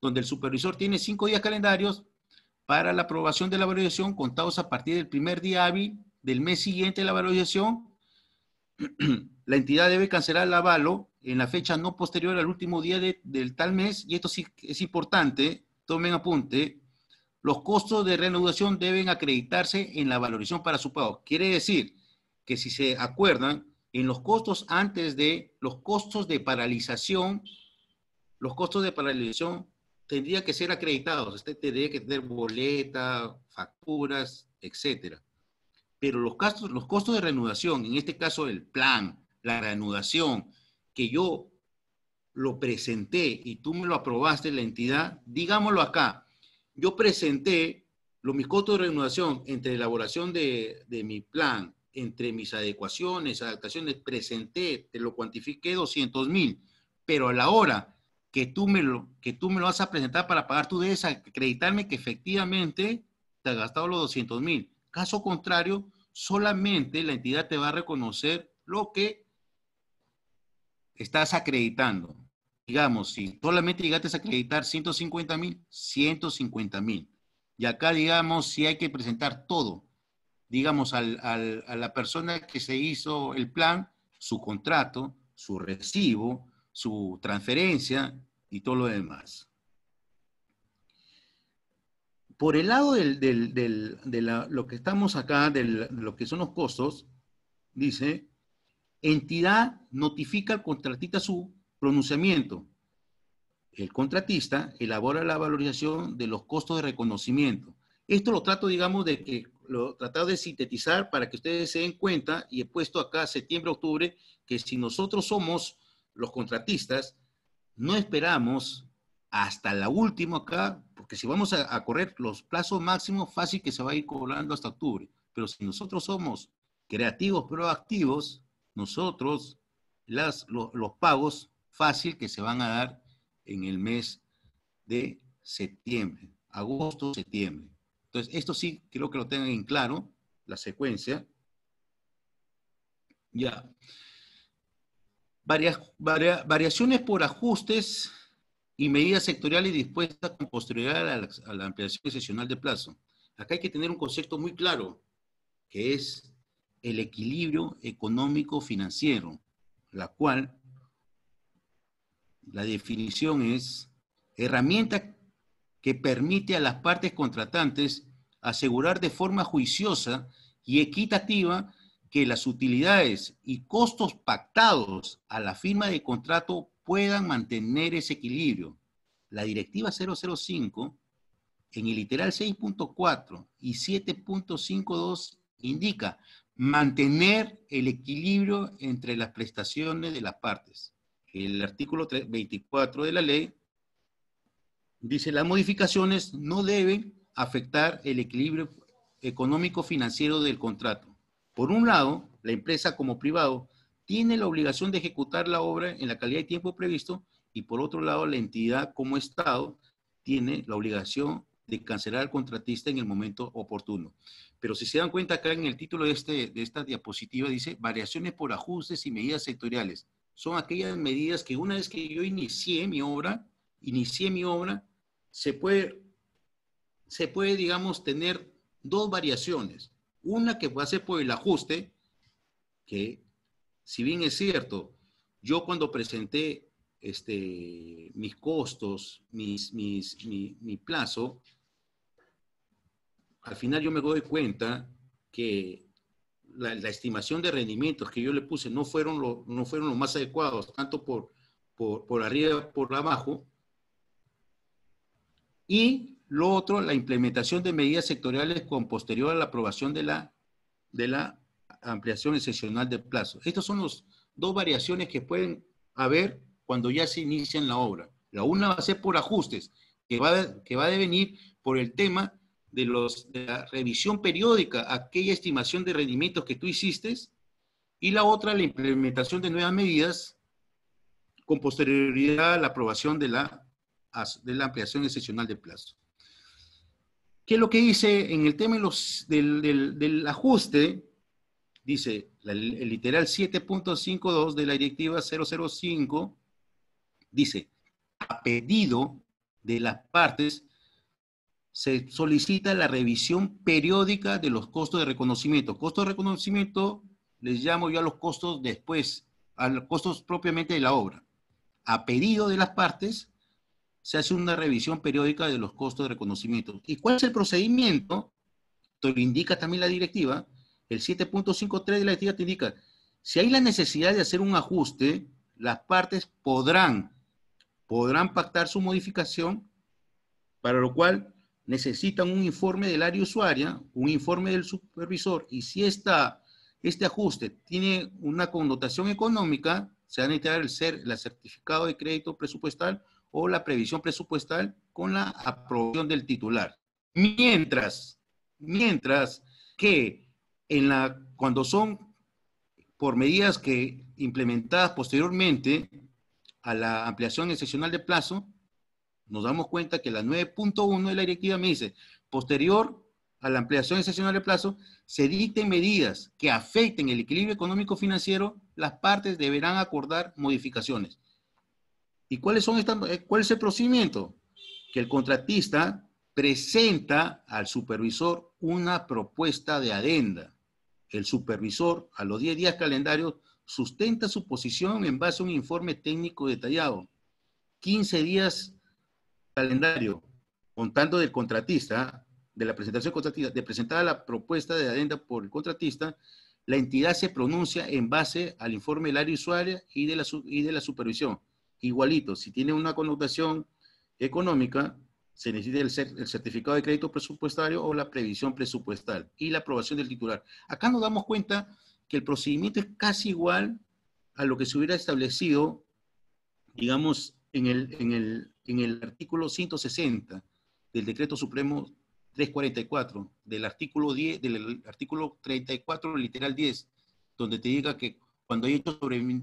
donde el supervisor tiene cinco días calendarios para la aprobación de la valorización contados a partir del primer día hábil del mes siguiente de la valoración. la entidad debe cancelar el avalo en la fecha no posterior al último día del tal mes, y esto sí es importante, tomen apunte, los costos de reanudación deben acreditarse en la valorización para su pago. Quiere decir que si se acuerdan, en los costos antes de los costos de paralización, los costos de paralización tendrían que ser acreditados. Usted tendría que tener boleta, facturas, etc. Pero los costos, los costos de reanudación, en este caso el plan, la reanudación, que yo lo presenté y tú me lo aprobaste la entidad, digámoslo acá, yo presenté los, mis costos de renovación entre elaboración de, mi plan, entre mis adecuaciones, adaptaciones, presenté, te lo cuantifiqué 200 mil, pero a la hora que tú, me lo, que tú me lo vas a presentar para pagar, tu debes acreditarme que efectivamente te has gastado los 200 mil. Caso contrario, solamente la entidad te va a reconocer lo que estás acreditando digamos, si solamente llegaste a acreditar 150 mil, 150 mil. Y acá, digamos, si hay que presentar todo, digamos, a la persona que se hizo el plan, su contrato, su recibo, su transferencia y todo lo demás. Por el lado de lo que estamos acá, de lo que son los costos, dice, entidad notifica al contratista su pronunciamiento. El contratista elabora la valorización de los costos de reconocimiento. Esto lo trato, digamos, de que lo tratado de sintetizar para que ustedes se den cuenta y he puesto acá septiembre, octubre, que si nosotros somos los contratistas, no esperamos hasta la última acá, porque si vamos a, correr los plazos máximos, fácil que se va a ir cobrando hasta octubre. Pero si nosotros somos creativos, proactivos, nosotros las, los pagos fácil que se van a dar en el mes de septiembre, agosto, septiembre. Entonces, esto sí, creo que lo tengan en claro, la secuencia. Ya. variaciones por ajustes y medidas sectoriales dispuestas con posterioridad a la, a la ampliación excepcional de plazo. Acá hay que tener un concepto muy claro, que es el equilibrio económico-financiero, la cual la definición es herramienta que permite a las partes contratantes asegurar de forma juiciosa y equitativa que las utilidades y costos pactados a la firma de contrato puedan mantener ese equilibrio. La Directiva 005, en el literal 6.4 y 7.52, indica mantener el equilibrio entre las prestaciones de las partes. El artículo 24 de la ley dice, las modificaciones no deben afectar el equilibrio económico-financiero del contrato. Por un lado, la empresa como privado tiene la obligación de ejecutar la obra en la calidad y tiempo previsto y por otro lado, la entidad como Estado tiene la obligación de cancelar al contratista en el momento oportuno. Pero si se dan cuenta acá en el título de, este, de esta diapositiva dice variaciones por ajustes y medidas sectoriales son aquellas medidas que una vez que yo inicié mi obra, inicié mi obra, se puede, se puede, digamos, tener dos variaciones. Una que va a ser por el ajuste, que si bien es cierto, yo cuando presenté este, mis costos, mis, mi, mi plazo, al final yo me doy cuenta que la, estimación de rendimientos que yo le puse no fueron los no fueron los más adecuados, tanto por, por, como arriba, por abajo. Y lo otro, la implementación de medidas sectoriales con posterior a la aprobación de la, de la ampliación excepcional de plazo. Estas son las dos variaciones que pueden haber cuando ya se inicia la obra. La una va a ser por ajustes, que va, que va a devenir por el tema de, los, de la revisión periódica, aquella estimación de rendimientos que tú hiciste, y la otra, la implementación de nuevas medidas con posterioridad a la aprobación de la, de la ampliación excepcional de plazo. ¿Qué es lo que dice en el tema los, del, ajuste? Dice el literal 7.52 de la directiva 005, dice, a pedido de las partes, se solicita la revisión periódica de los costos de reconocimiento. Costos de reconocimiento les llamo yo a los costos después, a los costos propiamente de la obra. A pedido de las partes, se hace una revisión periódica de los costos de reconocimiento. ¿Y cuál es el procedimiento? Te lo indica también la directiva. El 7.53 de la directiva te indica, si hay la necesidad de hacer un ajuste, las partes podrán, podrán pactar su modificación, para lo cual necesitan un informe del área usuaria, un informe del supervisor, y si esta, este ajuste tiene una connotación económica, se va a necesitar el, ser, el certificado de crédito presupuestal o la previsión presupuestal con la aprobación del titular. Mientras, mientras que en la, cuando son por medidas que implementadas posteriormente a la ampliación excepcional de plazo, nos damos cuenta que la 9.1 de la directiva me dice, posterior a la ampliación excepcional de plazo, se dicten medidas que afecten el equilibrio económico-financiero, las partes deberán acordar modificaciones. ¿Y cuáles son eh, cuál es el procedimiento? Que el contratista presenta al supervisor una propuesta de adenda. El supervisor, a los 10 días calendarios, sustenta su posición en base a un informe técnico detallado. 15 días calendario, contando del contratista, de la presentación contratista, de presentada la propuesta de adenda por el contratista, la entidad se pronuncia en base al informe del área usuaria y de la, y de la supervisión. Igualito, si tiene una connotación económica, se necesita el, certificado de crédito presupuestario o la previsión presupuestal y la aprobación del titular. Acá nos damos cuenta que el procedimiento es casi igual a lo que se hubiera establecido, digamos, en el, en el artículo 160 del Decreto Supremo 344, del artículo 10, del artículo 34, literal 10, donde te diga que cuando hay hechos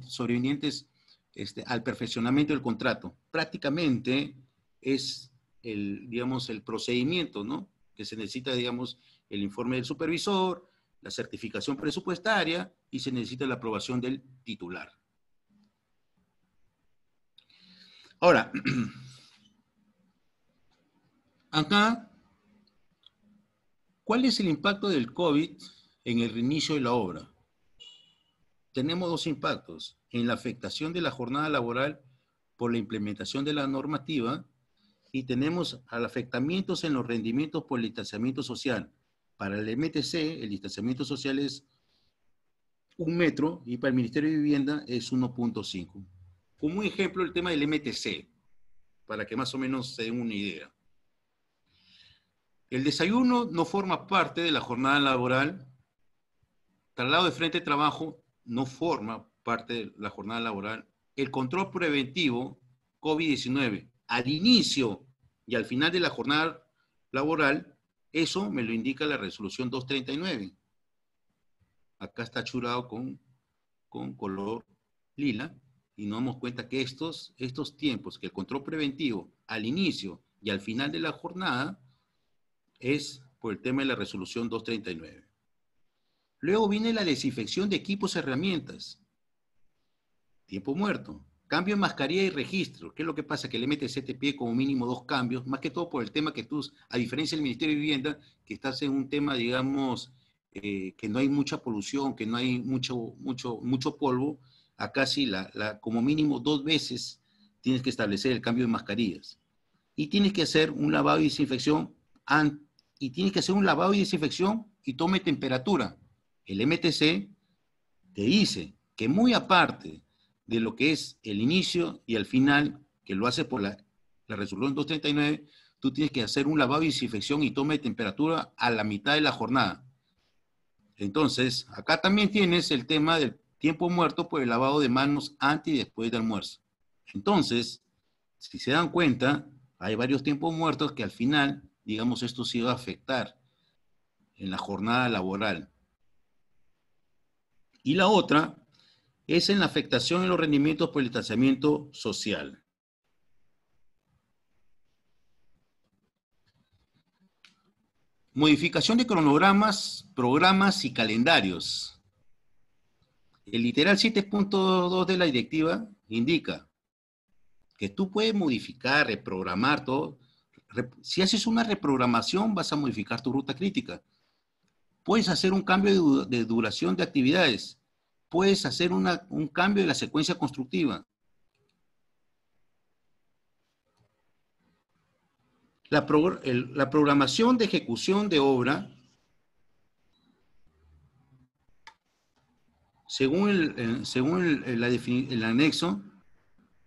sobrevivientes este, al perfeccionamiento del contrato, prácticamente es el, digamos, el procedimiento, ¿no? Que se necesita, digamos, el informe del supervisor, la certificación presupuestaria y se necesita la aprobación del titular. Ahora, Acá, ¿cuál es el impacto del COVID en el reinicio de la obra? Tenemos dos impactos, en la afectación de la jornada laboral por la implementación de la normativa y tenemos al afectamientos en los rendimientos por el distanciamiento social. Para el MTC, el distanciamiento social es un metro y para el Ministerio de Vivienda es 1.5. Como ejemplo, el tema del MTC, para que más o menos se den una idea. El desayuno no forma parte de la jornada laboral. Traslado de frente de trabajo no forma parte de la jornada laboral. El control preventivo COVID-19 al inicio y al final de la jornada laboral, eso me lo indica la resolución 239. Acá está churado con, color lila y nos damos cuenta que estos, estos tiempos, que el control preventivo al inicio y al final de la jornada, es por el tema de la resolución 239. Luego viene la desinfección de equipos y herramientas. Tiempo muerto. Cambio en mascarilla y registro. ¿Qué es lo que pasa? Que le metes este pie como mínimo dos cambios, más que todo por el tema que tú, a diferencia del Ministerio de Vivienda, que estás en un tema, digamos, eh, que no hay mucha polución, que no hay mucho, mucho, mucho polvo, acá sí, la, como mínimo dos veces tienes que establecer el cambio de mascarillas. Y tienes que hacer un lavado y desinfección antes y tienes que hacer un lavado y desinfección y tome temperatura. El MTC te dice que muy aparte de lo que es el inicio y el final, que lo hace por la, la resolución 239, tú tienes que hacer un lavado y desinfección y tome temperatura a la mitad de la jornada. Entonces, acá también tienes el tema del tiempo muerto por el lavado de manos antes y después del almuerzo. Entonces, si se dan cuenta, hay varios tiempos muertos que al final digamos, esto se iba a afectar en la jornada laboral. Y la otra es en la afectación en los rendimientos por el distanciamiento social. Modificación de cronogramas, programas y calendarios. El literal 7.2 de la directiva indica que tú puedes modificar, reprogramar todo, si haces una reprogramación, vas a modificar tu ruta crítica. Puedes hacer un cambio de, duración de actividades. Puedes hacer un cambio de la secuencia constructiva. La, programación de ejecución de obra, según, el anexo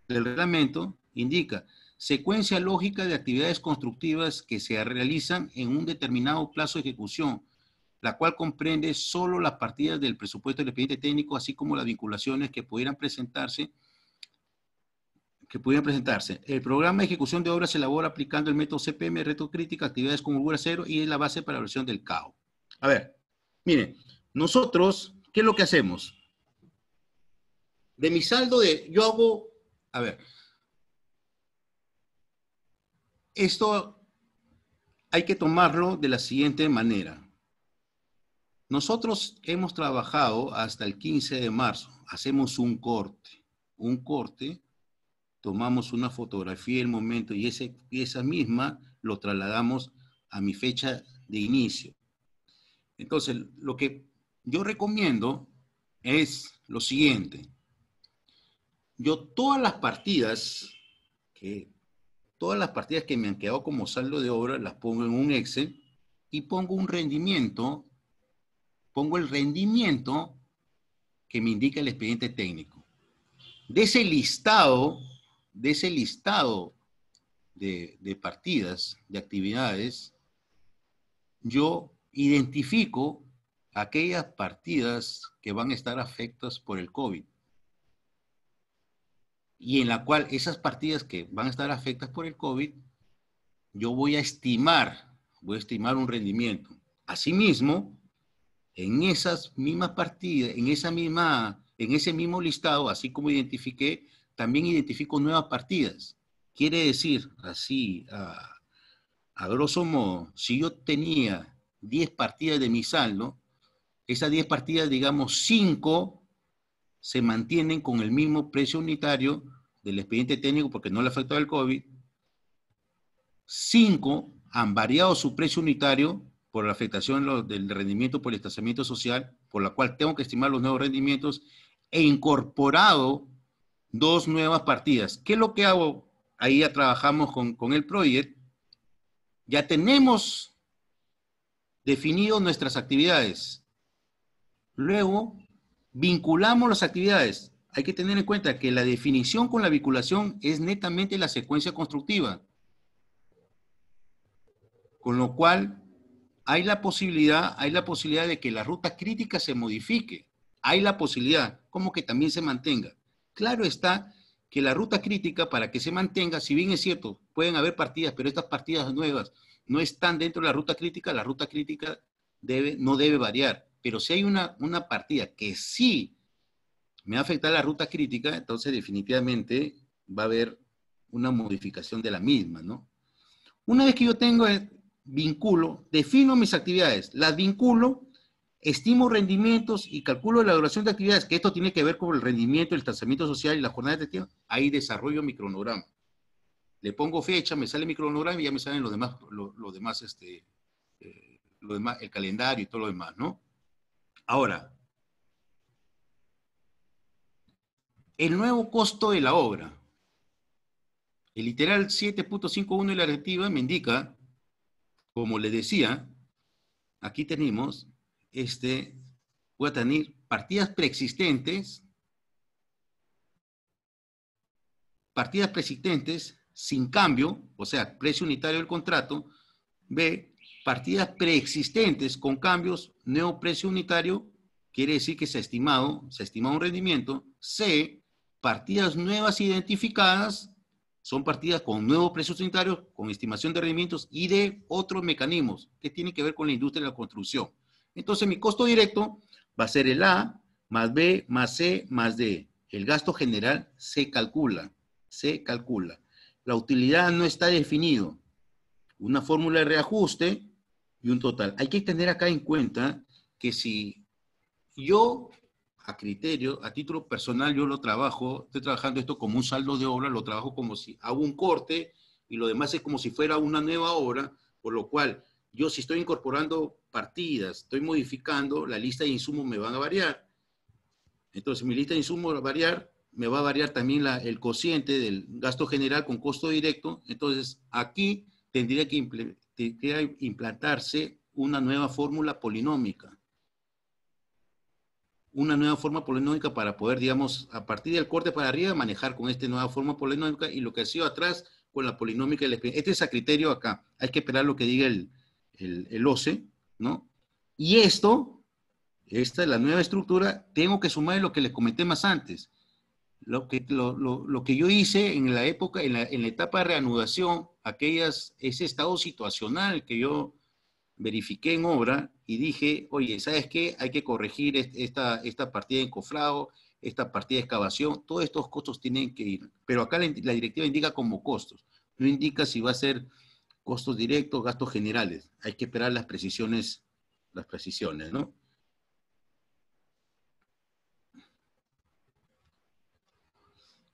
del reglamento, indica secuencia lógica de actividades constructivas que se realizan en un determinado plazo de ejecución, la cual comprende solo las partidas del presupuesto del expediente técnico, así como las vinculaciones que pudieran presentarse. Que pudieran presentarse. El programa de ejecución de obras se elabora aplicando el método CPM, reto crítica, actividades con holgura cero y es la base para la versión del CAO. A ver, miren, nosotros, ¿qué es lo que hacemos? De mi saldo de, yo hago, a ver, esto hay que tomarlo de la siguiente manera. Nosotros hemos trabajado hasta el 15 de marzo. Hacemos un corte. Un corte, tomamos una fotografía del momento y, esa misma lo trasladamos a mi fecha de inicio. Entonces, lo que yo recomiendo es lo siguiente. Yo todas las partidas que todas las partidas que me han quedado como saldo de obra las pongo en un Excel y pongo un rendimiento, pongo el rendimiento que me indica el expediente técnico. De ese listado, de ese listado de, partidas, de actividades, yo identifico aquellas partidas que van a estar afectadas por el COVID y en la cual esas partidas que van a estar afectadas por el COVID, yo voy a estimar, voy a estimar un rendimiento. Asimismo, en esas mismas partidas, en esa misma, en ese mismo listado, así como identifiqué, también identifico nuevas partidas. Quiere decir, así, a, a grosso modo, si yo tenía 10 partidas de mi saldo, esas 10 partidas, digamos, 5 se mantienen con el mismo precio unitario del expediente técnico porque no le afectó el COVID. Cinco, han variado su precio unitario por la afectación del rendimiento por el estacionamiento social, por la cual tengo que estimar los nuevos rendimientos, e incorporado dos nuevas partidas. ¿Qué es lo que hago? Ahí ya trabajamos con, el proyecto. Ya tenemos definido nuestras actividades. Luego Vinculamos las actividades. Hay que tener en cuenta que la definición con la vinculación es netamente la secuencia constructiva. Con lo cual, hay la posibilidad, hay la posibilidad de que la ruta crítica se modifique. Hay la posibilidad, como que también se mantenga. Claro está que la ruta crítica, para que se mantenga, si bien es cierto, pueden haber partidas, pero estas partidas nuevas no están dentro de la ruta crítica, la ruta crítica debe, no debe variar. Pero si hay una, partida que sí me va a afectar la ruta crítica, entonces definitivamente va a haber una modificación de la misma, ¿no? Una vez que yo tengo el eh, vinculo, defino mis actividades, las vinculo, estimo rendimientos y calculo la duración de actividades, que esto tiene que ver con el rendimiento, el tratamiento social y la jornada de tiempo, ahí desarrollo mi cronograma. Le pongo fecha, me sale mi cronograma y ya me salen los demás, demás, este, eh, demás, el calendario y todo lo demás, ¿no? Ahora, el nuevo costo de la obra. El literal 7.51 de la directiva me indica, como le decía, aquí tenemos, este, voy a tener partidas preexistentes, partidas preexistentes sin cambio, o sea, precio unitario del contrato, B, partidas preexistentes con cambios, nuevo precio unitario, quiere decir que se ha estimado, se ha estimado un rendimiento. C, partidas nuevas identificadas, son partidas con nuevos precios unitario, con estimación de rendimientos y de otros mecanismos que tienen que ver con la industria de la construcción. Entonces, mi costo directo va a ser el A más B más C más D. El gasto general se calcula, se calcula. La utilidad no está definido. Una fórmula de reajuste y un total. Hay que tener acá en cuenta que si yo, a criterio, a título personal, yo lo trabajo, estoy trabajando esto como un saldo de obra, lo trabajo como si hago un corte y lo demás es como si fuera una nueva obra, por lo cual yo si estoy incorporando partidas, estoy modificando, la lista de insumos me van a variar. Entonces mi lista de insumos va a variar, me va a variar también el cociente del gasto general con costo directo. Entonces aquí tendría que implementar que implantarse una nueva fórmula polinómica. Una nueva forma polinómica para poder, digamos, a partir del corte para arriba, manejar con esta nueva forma polinómica y lo que ha sido atrás con la polinómica. este es a criterio acá. Hay que esperar lo que diga el, el, el OCE, ¿no? Y esto, esta es la nueva estructura, tengo que sumar lo que les comenté más antes lo que, lo, que yo hice en la época, en la, etapa de reanudación, aquellas, ese estado situacional que yo verifiqué en obra y dije, oye, ¿sabes qué? Hay que corregir esta, esta partida de encofrado, esta partida de excavación, todos estos costos tienen que ir. Pero acá la, la directiva indica como costos, no indica si va a ser costos directos, gastos generales. Hay que esperar las precisiones, las precisiones, ¿no?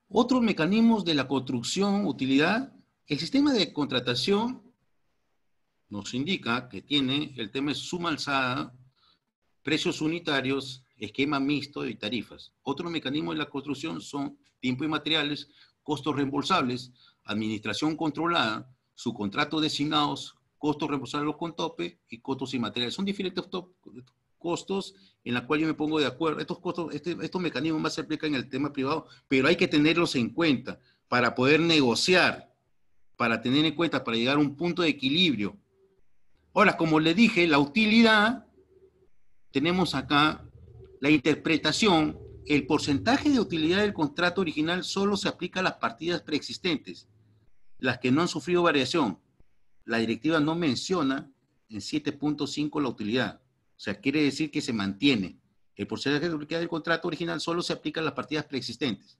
Otros mecanismos de la construcción, utilidad, el sistema de contratación nos indica que tiene el tema de suma alzada, precios unitarios, esquema mixto y tarifas. Otros mecanismos de la construcción son tiempo y materiales, costos reembolsables, administración controlada, subcontratos designados, costos reembolsables con tope y costos y materiales. Son diferentes costos en la cual yo me pongo de acuerdo. Estos, costos, este, estos mecanismos más se aplican en el tema privado, pero hay que tenerlos en cuenta para poder negociar, para tener en cuenta, para llegar a un punto de equilibrio. Ahora, como le dije, la utilidad, tenemos acá la interpretación, el porcentaje de utilidad del contrato original solo se aplica a las partidas preexistentes, las que no han sufrido variación. La directiva no menciona en 7.5 la utilidad. O sea, quiere decir que se mantiene. El porcentaje de utilidad del contrato original solo se aplica a las partidas preexistentes.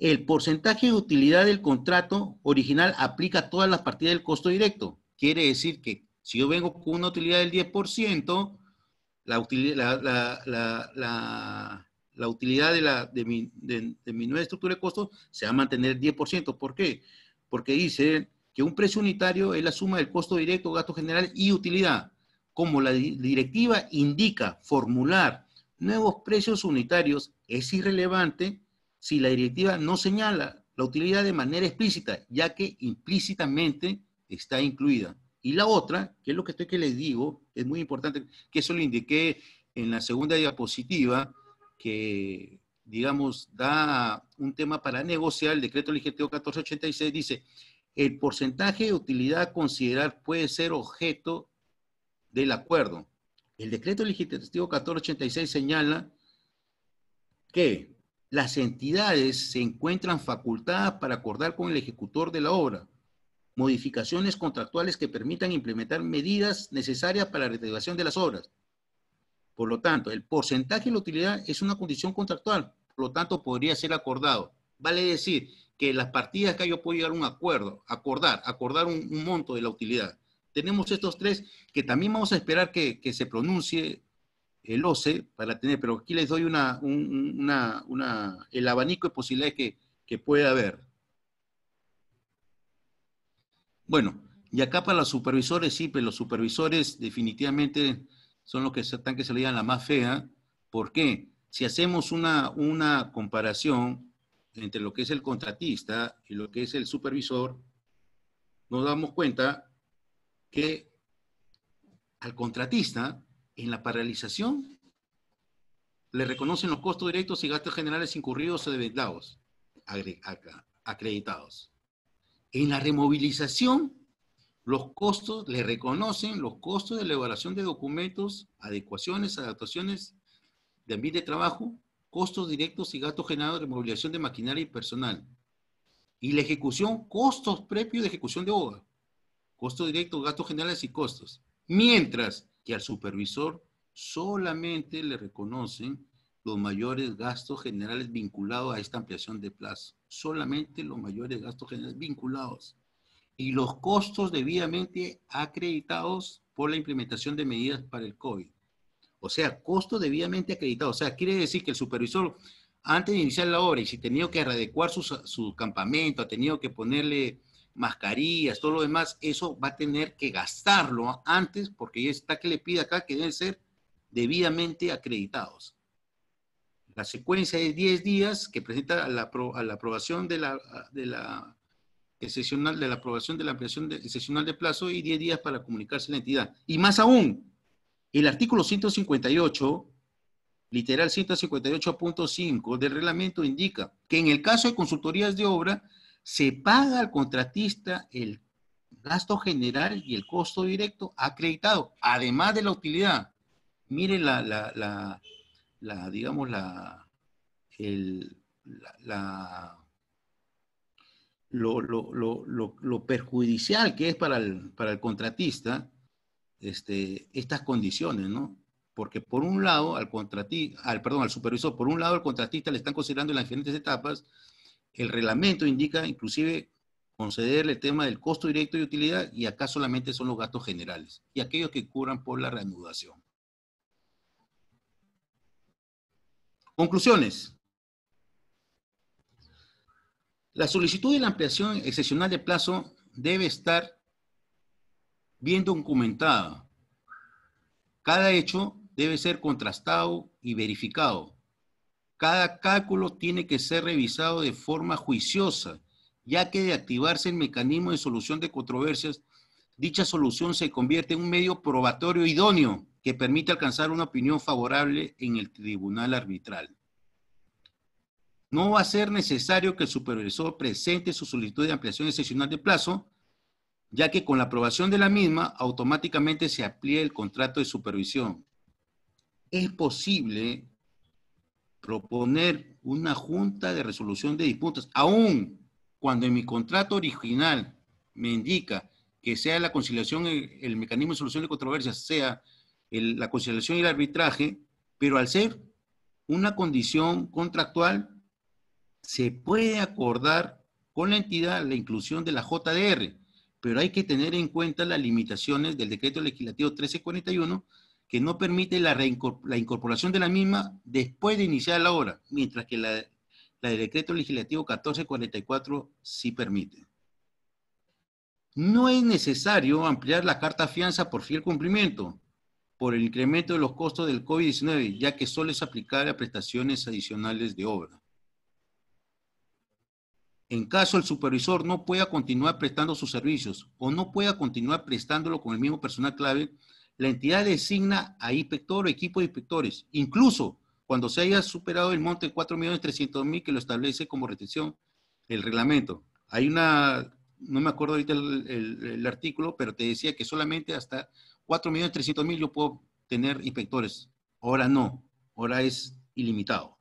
El porcentaje de utilidad del contrato original aplica a todas las partidas del costo directo. Quiere decir que si yo vengo con una utilidad del 10%, la utilidad, de, de mi, nueva estructura de costo se va a mantener el 10%. ¿Por qué? Porque dice que un precio unitario es la suma del costo directo, gasto general y utilidad como la directiva indica formular nuevos precios unitarios, es irrelevante si la directiva no señala la utilidad de manera explícita, ya que implícitamente está incluida. Y la otra, que es lo que estoy que les digo, es muy importante, que eso lo indiqué en la segunda diapositiva, que digamos, da un tema para negociar, el decreto legislativo 1486 dice, el porcentaje de utilidad a considerar puede ser objeto del acuerdo. El decreto legislativo 1486 señala que las entidades se encuentran facultadas para acordar con el ejecutor de la obra modificaciones contractuales que permitan implementar medidas necesarias para la reactivación de las obras. Por lo tanto, el porcentaje de la utilidad es una condición contractual, por lo tanto podría ser acordado. Vale decir que las partidas que yo puedo llegar a un acuerdo, acordar, acordar un monto de la utilidad tenemos estos tres que también vamos a esperar que, se pronuncie el OCE para tener, pero aquí les doy una, el abanico de posibilidades que, que puede haber. Bueno, y acá para los supervisores, sí, pero los supervisores definitivamente son los que están que se le llaman la más fea. ¿Por qué? Si hacemos una, una comparación entre lo que es el contratista y lo que es el supervisor, nos damos cuenta que al contratista, en la paralización, le reconocen los costos directos y gastos generales incurridos o debitados, acreditados. En la removilización, los costos, le reconocen los costos de elaboración de documentos, adecuaciones, adaptaciones de ambiente de trabajo, costos directos y gastos generados de movilización de maquinaria y personal. Y la ejecución, costos previos de ejecución de obra. Costos directos, gastos generales y costos. Mientras que al supervisor solamente le reconocen los mayores gastos generales vinculados a esta ampliación de plazo. Solamente los mayores gastos generales vinculados. Y los costos debidamente acreditados por la implementación de medidas para el COVID. O sea, costos debidamente acreditados. O sea, quiere decir que el supervisor, antes de iniciar la obra, y si tenía tenido que adecuar su, su campamento, ha tenido que ponerle mascarillas, todo lo demás, eso va a tener que gastarlo antes porque ya está que le pide acá que deben ser debidamente acreditados. La secuencia es 10 días que presenta a la, aprobación de la, de la excepcional de la aprobación de la ampliación de, excepcional de plazo y 10 días para comunicarse a la entidad. Y más aún, el artículo 158, literal 158.5 del reglamento indica que en el caso de consultorías de obra, se paga al contratista el gasto general y el costo directo acreditado, además de la utilidad. Miren la, digamos, la, la, lo, perjudicial que es para el, para el contratista este, estas condiciones, ¿no? Porque por un lado, al, contratista, al, perdón, al supervisor, por un lado, al contratista le están considerando en las diferentes etapas el reglamento indica inclusive concederle el tema del costo directo y utilidad y acá solamente son los gastos generales y aquellos que cubran por la reanudación. Conclusiones. La solicitud de la ampliación excepcional de plazo debe estar bien documentada. Cada hecho debe ser contrastado y verificado cada cálculo tiene que ser revisado de forma juiciosa, ya que de activarse el mecanismo de solución de controversias, dicha solución se convierte en un medio probatorio idóneo que permite alcanzar una opinión favorable en el tribunal arbitral. No va a ser necesario que el supervisor presente su solicitud de ampliación excepcional de plazo, ya que con la aprobación de la misma automáticamente se amplía el contrato de supervisión. Es posible proponer una junta de resolución de disputas, aún cuando en mi contrato original me indica que sea la conciliación, el, mecanismo de solución de controversias, sea la conciliación y el arbitraje, pero al ser una condición contractual, se puede acordar con la entidad la inclusión de la JDR, pero hay que tener en cuenta las limitaciones del decreto legislativo 1341 que no permite la, incorporación de la misma después de iniciar la obra, mientras que la, del decreto legislativo 1444 sí permite. No es necesario ampliar la carta fianza por fiel cumplimiento por el incremento de los costos del COVID-19, ya que solo es aplicable a prestaciones adicionales de obra. En caso el supervisor no pueda continuar prestando sus servicios o no pueda continuar prestándolo con el mismo personal clave, la entidad designa a inspector o equipo de inspectores, incluso cuando se haya superado el monto de 4.300.000 que lo establece como retención el reglamento. Hay una, no me acuerdo ahorita el, artículo, pero te decía que solamente hasta 4.300.000 yo puedo tener inspectores. Ahora no, ahora es ilimitado.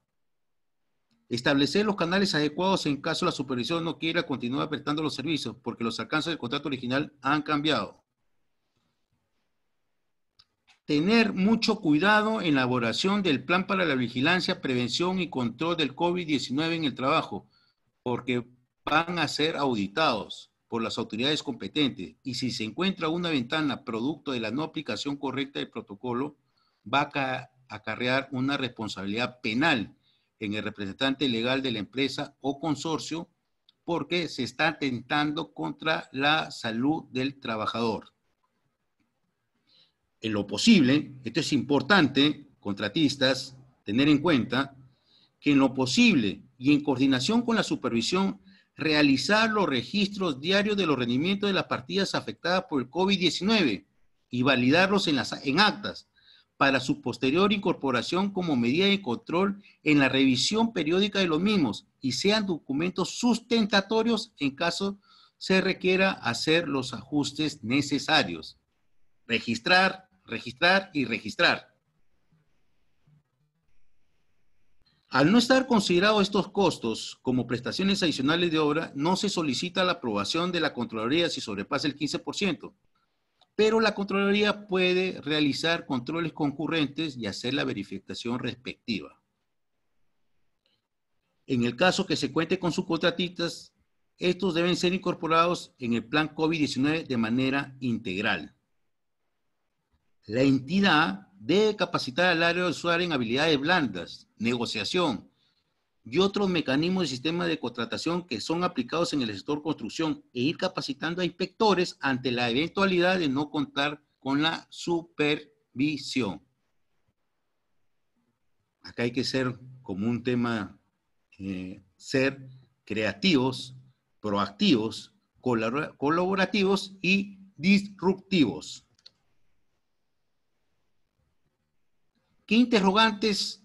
Establecer los canales adecuados en caso la supervisión no quiera continuar prestando los servicios porque los alcances del contrato original han cambiado tener mucho cuidado en la elaboración del plan para la vigilancia, prevención y control del COVID-19 en el trabajo, porque van a ser auditados por las autoridades competentes y si se encuentra una ventana producto de la no aplicación correcta del protocolo, va a acarrear una responsabilidad penal en el representante legal de la empresa o consorcio porque se está atentando contra la salud del trabajador en lo posible, esto es importante, contratistas, tener en cuenta que en lo posible y en coordinación con la supervisión, realizar los registros diarios de los rendimientos de las partidas afectadas por el COVID-19 y validarlos en, las, en actas para su posterior incorporación como medida de control en la revisión periódica de los mismos y sean documentos sustentatorios en caso se requiera hacer los ajustes necesarios. Registrar, registrar y registrar. Al no estar considerados estos costos como prestaciones adicionales de obra, no se solicita la aprobación de la Contraloría si sobrepasa el 15%, pero la Contraloría puede realizar controles concurrentes y hacer la verificación respectiva. En el caso que se cuente con sus estos deben ser incorporados en el plan COVID-19 de manera integral. La entidad debe capacitar al área de usuario en habilidades blandas, negociación y otros mecanismos y sistemas de contratación que son aplicados en el sector construcción e ir capacitando a inspectores ante la eventualidad de no contar con la supervisión. Acá hay que ser como un tema, eh, ser creativos, proactivos, colaborativos y disruptivos. ¿Qué interrogantes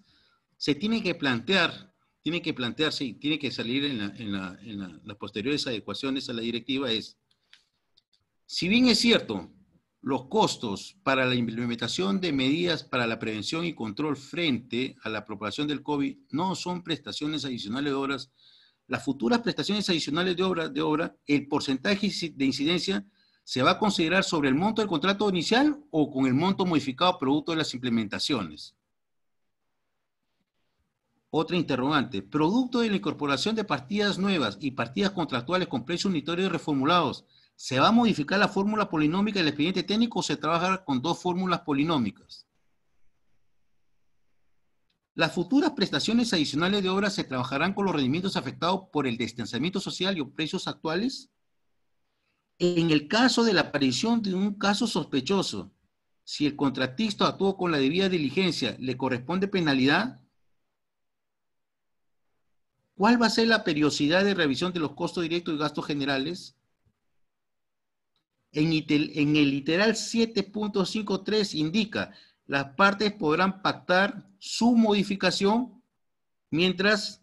se tienen que plantear? Tienen que plantearse y tiene que salir en, las posteriores adecuaciones a la directiva es, si bien es cierto, los costos para la implementación de medidas para la prevención y control frente a la propagación del COVID no son prestaciones adicionales de obras. Las futuras prestaciones adicionales de obras, de obra el porcentaje de incidencia se va a considerar sobre el monto del contrato inicial o con el monto modificado producto de las implementaciones. Otra interrogante. Producto de la incorporación de partidas nuevas y partidas contractuales con precios unitarios reformulados, ¿se va a modificar la fórmula polinómica del expediente técnico o se trabajará con dos fórmulas polinómicas? Las futuras prestaciones adicionales de obra se trabajarán con los rendimientos afectados por el distanciamiento social y los precios actuales en el caso de la aparición de un caso sospechoso, si el contratista actuó con la debida diligencia, ¿le corresponde penalidad? ¿Cuál va a ser la periodicidad de revisión de los costos directos y gastos generales? En, en el literal 7.53 indica, las partes podrán pactar su modificación mientras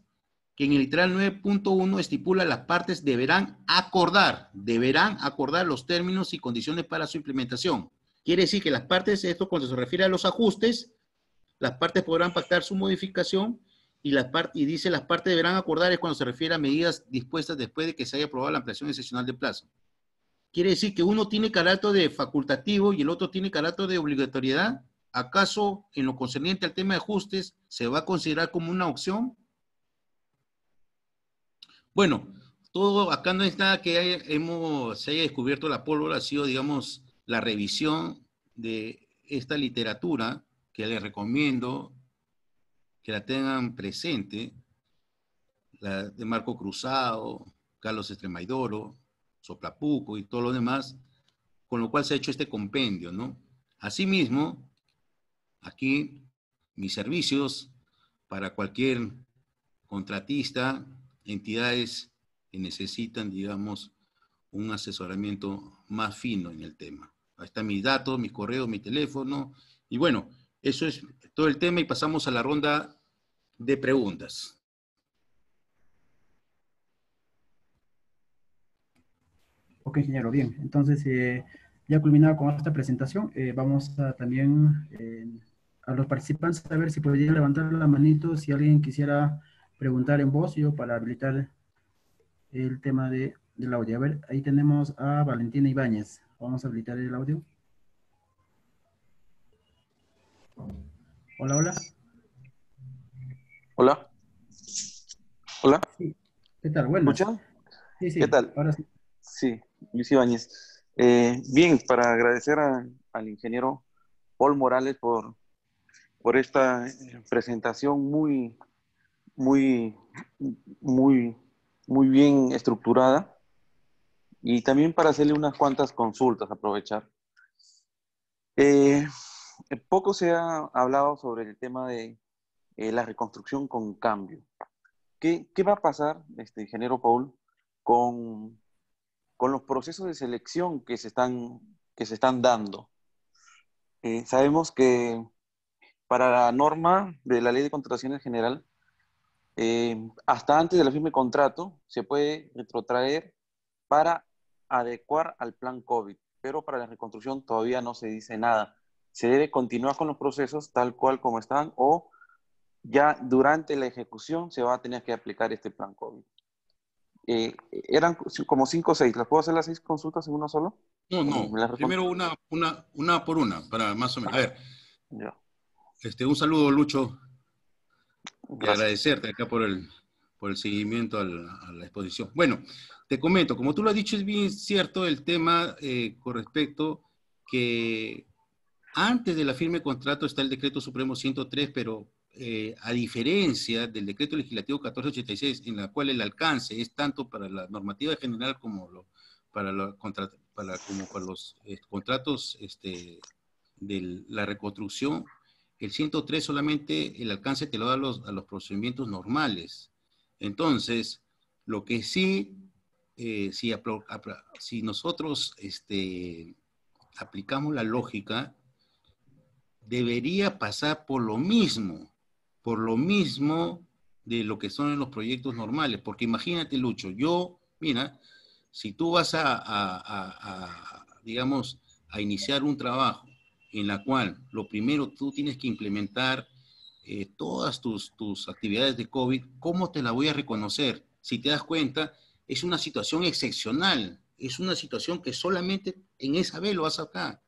que en el literal 9.1 estipula las partes deberán acordar, deberán acordar los términos y condiciones para su implementación. Quiere decir que las partes, esto cuando se refiere a los ajustes, las partes podrán pactar su modificación y, las y dice las partes deberán acordar es cuando se refiere a medidas dispuestas después de que se haya aprobado la ampliación excepcional de plazo. Quiere decir que uno tiene carácter de facultativo y el otro tiene carácter de obligatoriedad. ¿Acaso en lo concerniente al tema de ajustes se va a considerar como una opción? Bueno, todo acá no está que se haya descubierto la pólvora, ha sido, digamos, la revisión de esta literatura que les recomiendo que la tengan presente, la de Marco Cruzado, Carlos Estremaidoro, Soplapuco y todo lo demás, con lo cual se ha hecho este compendio, ¿no? Asimismo, aquí mis servicios para cualquier contratista entidades que necesitan, digamos, un asesoramiento más fino en el tema. Ahí están mis datos, mis correos, mi teléfono. Y bueno, eso es todo el tema y pasamos a la ronda de preguntas. Ok, ingeniero, bien. Entonces, eh, ya culminado con esta presentación, eh, vamos a también eh, a los participantes a ver si podrían levantar la manito si alguien quisiera preguntar en voz yo para habilitar el tema de, del audio. A ver, ahí tenemos a Valentina Ibáñez. Vamos a habilitar el audio. Hola, hola. Hola. Hola. ¿Qué tal? Bueno. ¿Escuchan? ¿Qué tal? sí. Sí, Luis Ibáñez. Eh, bien, para agradecer al ingeniero Paul Morales por, por esta eh, presentación muy, muy, muy, muy bien estructurada y también para hacerle unas cuantas consultas, aprovechar. Eh, poco se ha hablado sobre el tema de eh, la reconstrucción con cambio. ¿Qué, va a pasar, este ingeniero Paul, con, los procesos de selección que se están, que se están dando? Eh, sabemos que para la norma de la Ley de Contrataciones General, eh, hasta antes de la firma de contrato, se puede retrotraer para adecuar al plan COVID, pero para la reconstrucción todavía no se dice nada. Se debe continuar con los procesos tal cual como están o ya durante la ejecución se va a tener que aplicar este plan COVID. Eh, eran como cinco o seis. ¿Las puedo hacer las seis consultas en uno solo? No, no. Primero una, una, una por una, para más o menos. A ver. Este, un saludo, Lucho agradecerte acá por el, por el seguimiento a la, exposición. Bueno, te comento, como tú lo has dicho, es bien cierto el tema eh, con respecto que antes de la firma contrato está el decreto supremo 103, pero eh, a diferencia del decreto legislativo 1486, en la cual el alcance es tanto para la normativa general como lo, para, la, para, como para los eh, contratos este, de la reconstrucción el 103 solamente el alcance te lo da los, a los procedimientos normales. Entonces, lo que sí, eh, si, si, nosotros este, aplicamos la lógica, debería pasar por lo mismo, por lo mismo de lo que son los proyectos normales. Porque imagínate, Lucho, yo, mira, si tú vas a digamos, a iniciar un trabajo en la cual lo primero tú tienes que implementar eh, todas tus, tus actividades de COVID, ¿cómo te la voy a reconocer? Si te das cuenta, es una situación excepcional, es una situación que solamente en esa vez lo vas a sacar.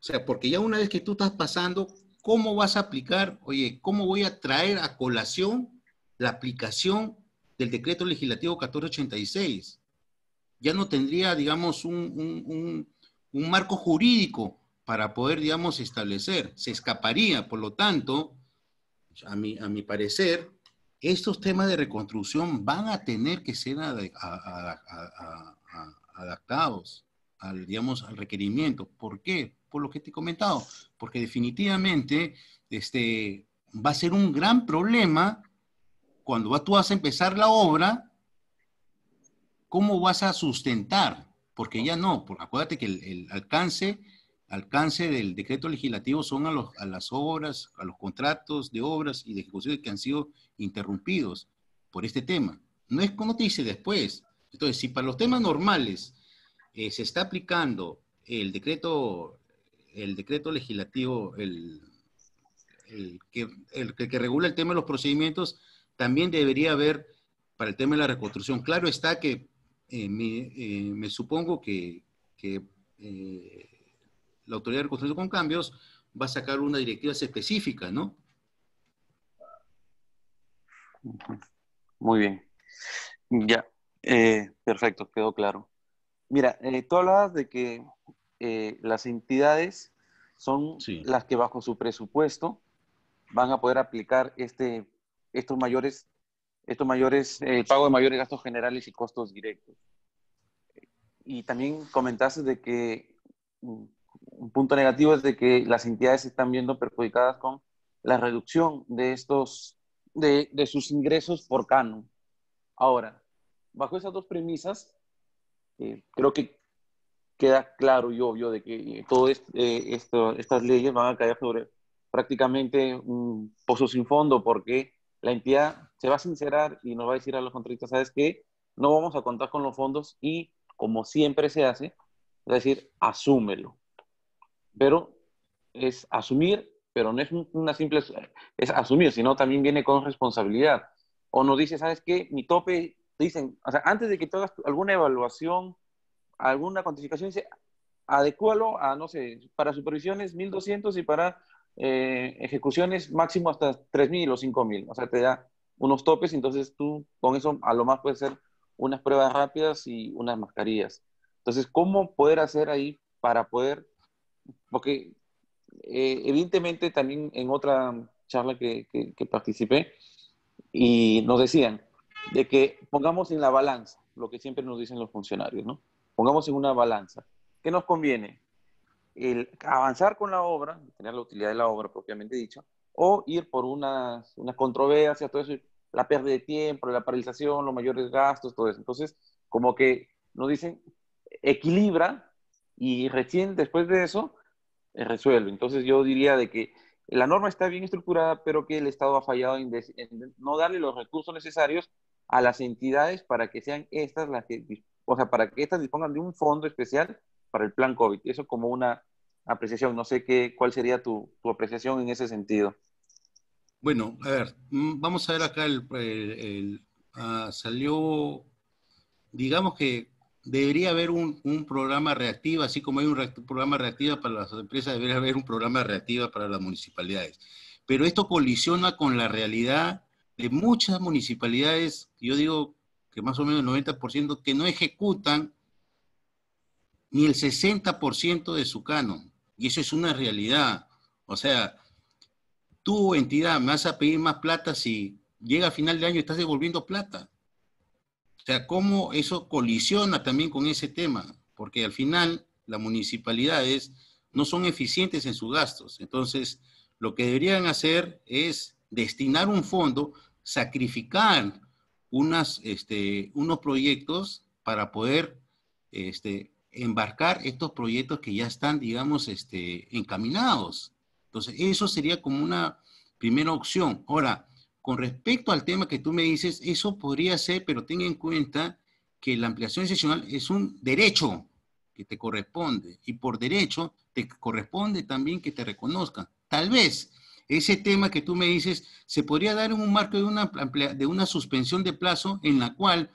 O sea, porque ya una vez que tú estás pasando, ¿cómo vas a aplicar? Oye, ¿cómo voy a traer a colación la aplicación del decreto legislativo 1486? Ya no tendría, digamos, un, un, un, un marco jurídico para poder, digamos, establecer. Se escaparía, por lo tanto, a mi, a mi parecer, estos temas de reconstrucción van a tener que ser adaptados al, digamos, al requerimiento. ¿Por qué? Por lo que te he comentado. Porque definitivamente este, va a ser un gran problema cuando tú vas a empezar la obra, ¿cómo vas a sustentar? Porque ya no, acuérdate que el alcance alcance del decreto legislativo son a, los, a las obras, a los contratos de obras y de ejecución que han sido interrumpidos por este tema. No es como te dice después. Entonces, si para los temas normales eh, se está aplicando el decreto, el decreto legislativo, el, que, el, que, regula el tema de los procedimientos, también debería haber para el tema de la reconstrucción. Claro está que eh, eh, me, supongo que, la Autoridad de Reconstrucción con Cambios va a sacar una directiva específica, ¿no? Muy bien. Ya, eh, perfecto, quedó claro. Mira, eh, tú hablabas de que eh, las entidades son las que bajo su presupuesto van a poder aplicar este, estos mayores, estos mayores, el eh, pago de mayores gastos generales y costos directos. Y también comentaste de que mm, un punto negativo es de que las entidades se están viendo perjudicadas con la reducción de estos, de, de sus ingresos por canon. Ahora, bajo esas dos premisas, eh, creo que queda claro y obvio de que eh, todas este, eh, esto estas leyes van a caer sobre prácticamente un pozo sin fondo porque la entidad se va a sincerar y nos va a decir a los contratistas, ¿sabes qué? No vamos a contar con los fondos y como siempre se hace, es decir, asúmelo pero es asumir, pero no es una simple, es asumir, sino también viene con responsabilidad. O nos dice, ¿sabes qué? Mi tope, dicen, o sea, antes de que tú hagas alguna evaluación, alguna cuantificación, dice, adecúalo a, no sé, para supervisiones 1200 y para eh, ejecuciones máximo hasta 3000 o 5000. O sea, te da unos topes, entonces tú con eso a lo más puedes hacer unas pruebas rápidas y unas mascarillas. Entonces, ¿cómo poder hacer ahí para poder porque eh, evidentemente también en otra charla que, que, participé, y nos decían de que pongamos en la balanza lo que siempre nos dicen los funcionarios, ¿no? Pongamos en una balanza. ¿Qué nos conviene? El avanzar con la obra, tener la utilidad de la obra propiamente dicha, o ir por unas, unas controversias, todo eso, la pérdida de tiempo, la paralización, los mayores gastos, todo eso. Entonces, como que nos dicen, equilibra y recién después de eso eh, resuelve. Entonces yo diría de que la norma está bien estructurada, pero que el Estado ha fallado en, no darle los recursos necesarios a las entidades para que sean estas las que, o sea, para que estas dispongan de un fondo especial para el plan COVID. Eso como una apreciación. No sé qué, cuál sería tu, apreciación en ese sentido. Bueno, a ver, mm, vamos a ver acá el, ah, salió, digamos que debería haber un, programa reactivo, así como hay un programa reactivo para las empresas, debería haber un programa reactivo para las municipalidades. Pero esto colisiona con la realidad de muchas municipalidades, yo digo que más o menos el 90%, que no ejecutan ni el 60% de su canon. Y eso es una realidad. O sea, tu entidad me vas a pedir más plata si llega a final de año y estás devolviendo plata. O sea, cómo eso colisiona también con ese tema, porque al final las municipalidades no son eficientes en sus gastos. Entonces, lo que deberían hacer es destinar un fondo, sacrificar unas, este, unos proyectos para poder este, embarcar estos proyectos que ya están, digamos, este, encaminados. Entonces, eso sería como una primera opción. Ahora, con respecto al tema que tú me dices, eso podría ser, pero ten en cuenta que la ampliación excepcional es un derecho que te corresponde y por derecho te corresponde también que te reconozcan. Tal vez ese tema que tú me dices se podría dar en un marco de una, de una suspensión de plazo en la cual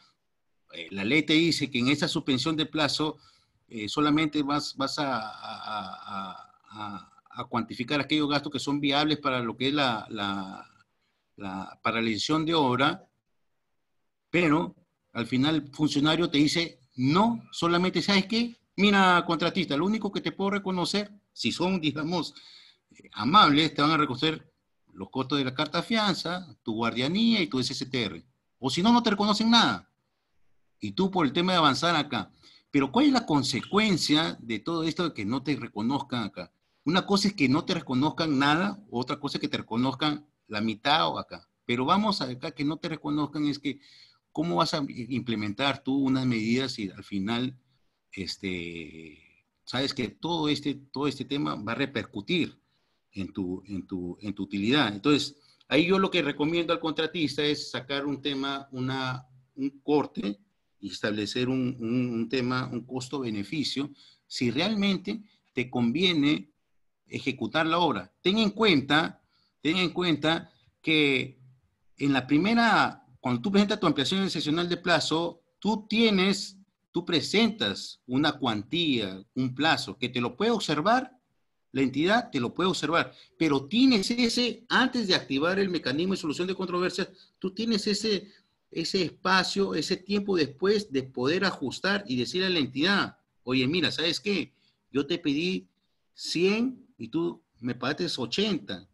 eh, la ley te dice que en esa suspensión de plazo eh, solamente vas, a, cuantificar aquellos gastos que son viables para lo que es la la paralización de obra, pero al final el funcionario te dice, no, solamente sabes qué, mira contratista, lo único que te puedo reconocer, si son, digamos, eh, amables, te van a reconocer los costos de la carta fianza, tu guardianía y tu SSTR. O si no, no te reconocen nada. Y tú por el tema de avanzar acá. Pero ¿cuál es la consecuencia de todo esto de que no te reconozcan acá? Una cosa es que no te reconozcan nada, otra cosa es que te reconozcan la mitad o acá. Pero vamos acá, que no te reconozcan, es que cómo vas a implementar tú unas medidas y al final, este, sabes que todo este, todo este tema va a repercutir en tu, en tu, en tu utilidad. Entonces, ahí yo lo que recomiendo al contratista es sacar un tema, una, un corte y establecer un, un tema, un costo-beneficio, si realmente te conviene ejecutar la obra. Ten en cuenta ten en cuenta que en la primera, cuando tú presentas tu ampliación excepcional de plazo, tú tienes, tú presentas una cuantía, un plazo que te lo puede observar, la entidad te lo puede observar, pero tienes ese, antes de activar el mecanismo de solución de controversias, tú tienes ese, ese espacio, ese tiempo después de poder ajustar y decirle a la entidad, oye, mira, ¿sabes qué? Yo te pedí 100 y tú me pagaste 80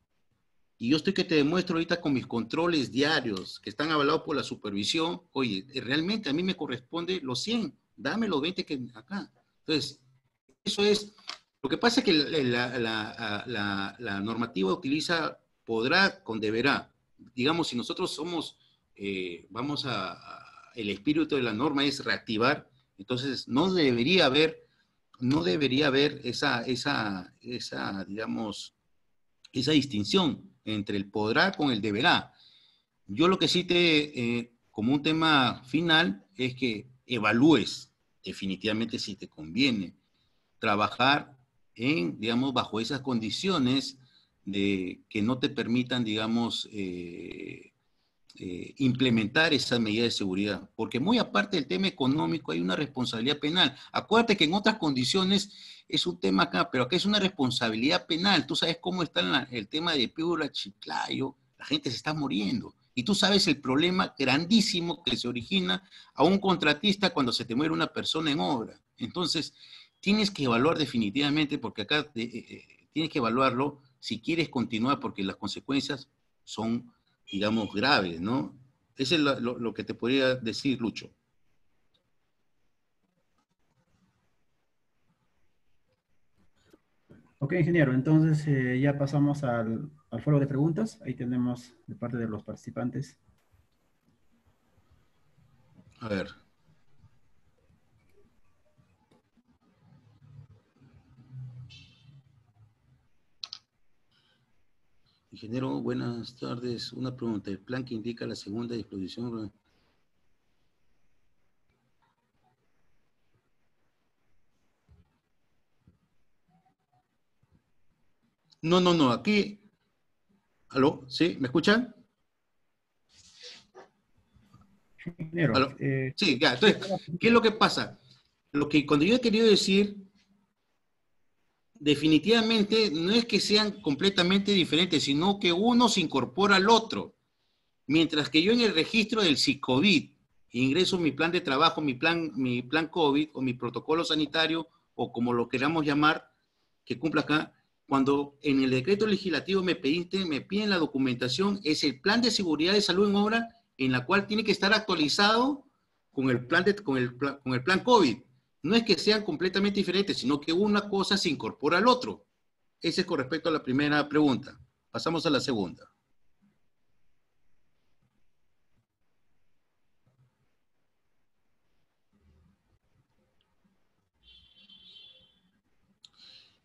y yo estoy que te demuestro ahorita con mis controles diarios que están avalados por la supervisión. Oye, eh, realmente a mí me corresponde los 100. Dame los 20 que acá. Entonces, eso es. Lo que pasa es que la, normativa utiliza podrá con deberá. Digamos, si nosotros somos, eh, vamos a, a, el espíritu de la norma es reactivar, entonces no debería haber, no debería haber esa, esa, esa, digamos, esa distinción entre el podrá con el deberá. Yo lo que sí te, eh, como un tema final, es que evalúes definitivamente si te conviene trabajar en, digamos, bajo esas condiciones de que no te permitan, digamos, eh, eh, implementar esas medidas de seguridad, porque muy aparte del tema económico hay una responsabilidad penal. Acuérdate que en otras condiciones es un tema acá, pero acá es una responsabilidad penal. Tú sabes cómo está el tema de Piura, Chiclayo, la gente se está muriendo. Y tú sabes el problema grandísimo que se origina a un contratista cuando se te muere una persona en obra. Entonces, tienes que evaluar definitivamente, porque acá eh, eh, tienes que evaluarlo si quieres continuar, porque las consecuencias son digamos, grave, ¿no? Eso es lo, que te podría decir, Lucho. Ok, ingeniero, entonces eh, ya pasamos al, al, foro de preguntas. Ahí tenemos de parte de los participantes. A ver. Ingeniero, buenas tardes. Una pregunta. El plan que indica la segunda disposición. No, no, no. Aquí. ¿Aló? ¿Sí? ¿Me escuchan? Ingeniero. Eh, sí, ya. Entonces, ¿qué es lo que pasa? Lo que cuando yo he querido decir definitivamente no es que sean completamente diferentes, sino que uno se incorpora al otro. Mientras que yo en el registro del SICOVID ingreso mi plan de trabajo, mi plan, mi plan COVID o mi protocolo sanitario o como lo queramos llamar, que cumpla acá, cuando en el decreto legislativo me pediste, me piden la documentación, es el plan de seguridad de salud en obra en la cual tiene que estar actualizado con el plan, con con el plan COVID no es que sean completamente diferentes, sino que una cosa se incorpora al otro. Ese es con respecto a la primera pregunta. Pasamos a la segunda.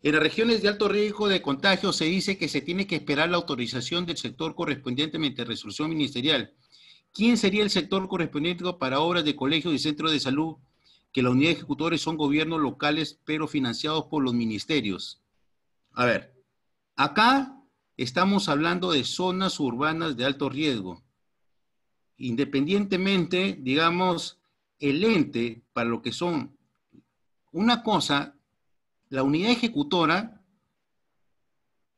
En las regiones de alto riesgo de contagio se dice que se tiene que esperar la autorización del sector correspondiente a resolución ministerial. ¿Quién sería el sector correspondiente para obras de colegios y centros de salud que la unidad de ejecutores son gobiernos locales, pero financiados por los ministerios. A ver, acá estamos hablando de zonas urbanas de alto riesgo. Independientemente, digamos, el ente para lo que son una cosa, la unidad ejecutora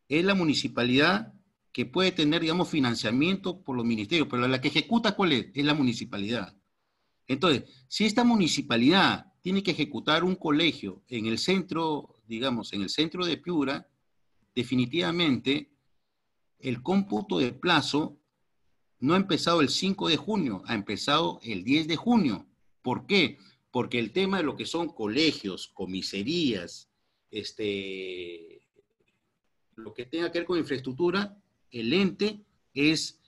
es la municipalidad que puede tener, digamos, financiamiento por los ministerios, pero la que ejecuta, ¿cuál es? Es la municipalidad. Entonces, si esta municipalidad tiene que ejecutar un colegio en el centro, digamos, en el centro de Piura, definitivamente el cómputo de plazo no ha empezado el 5 de junio, ha empezado el 10 de junio. ¿Por qué? Porque el tema de lo que son colegios, comisarías, este, lo que tenga que ver con infraestructura, el ente es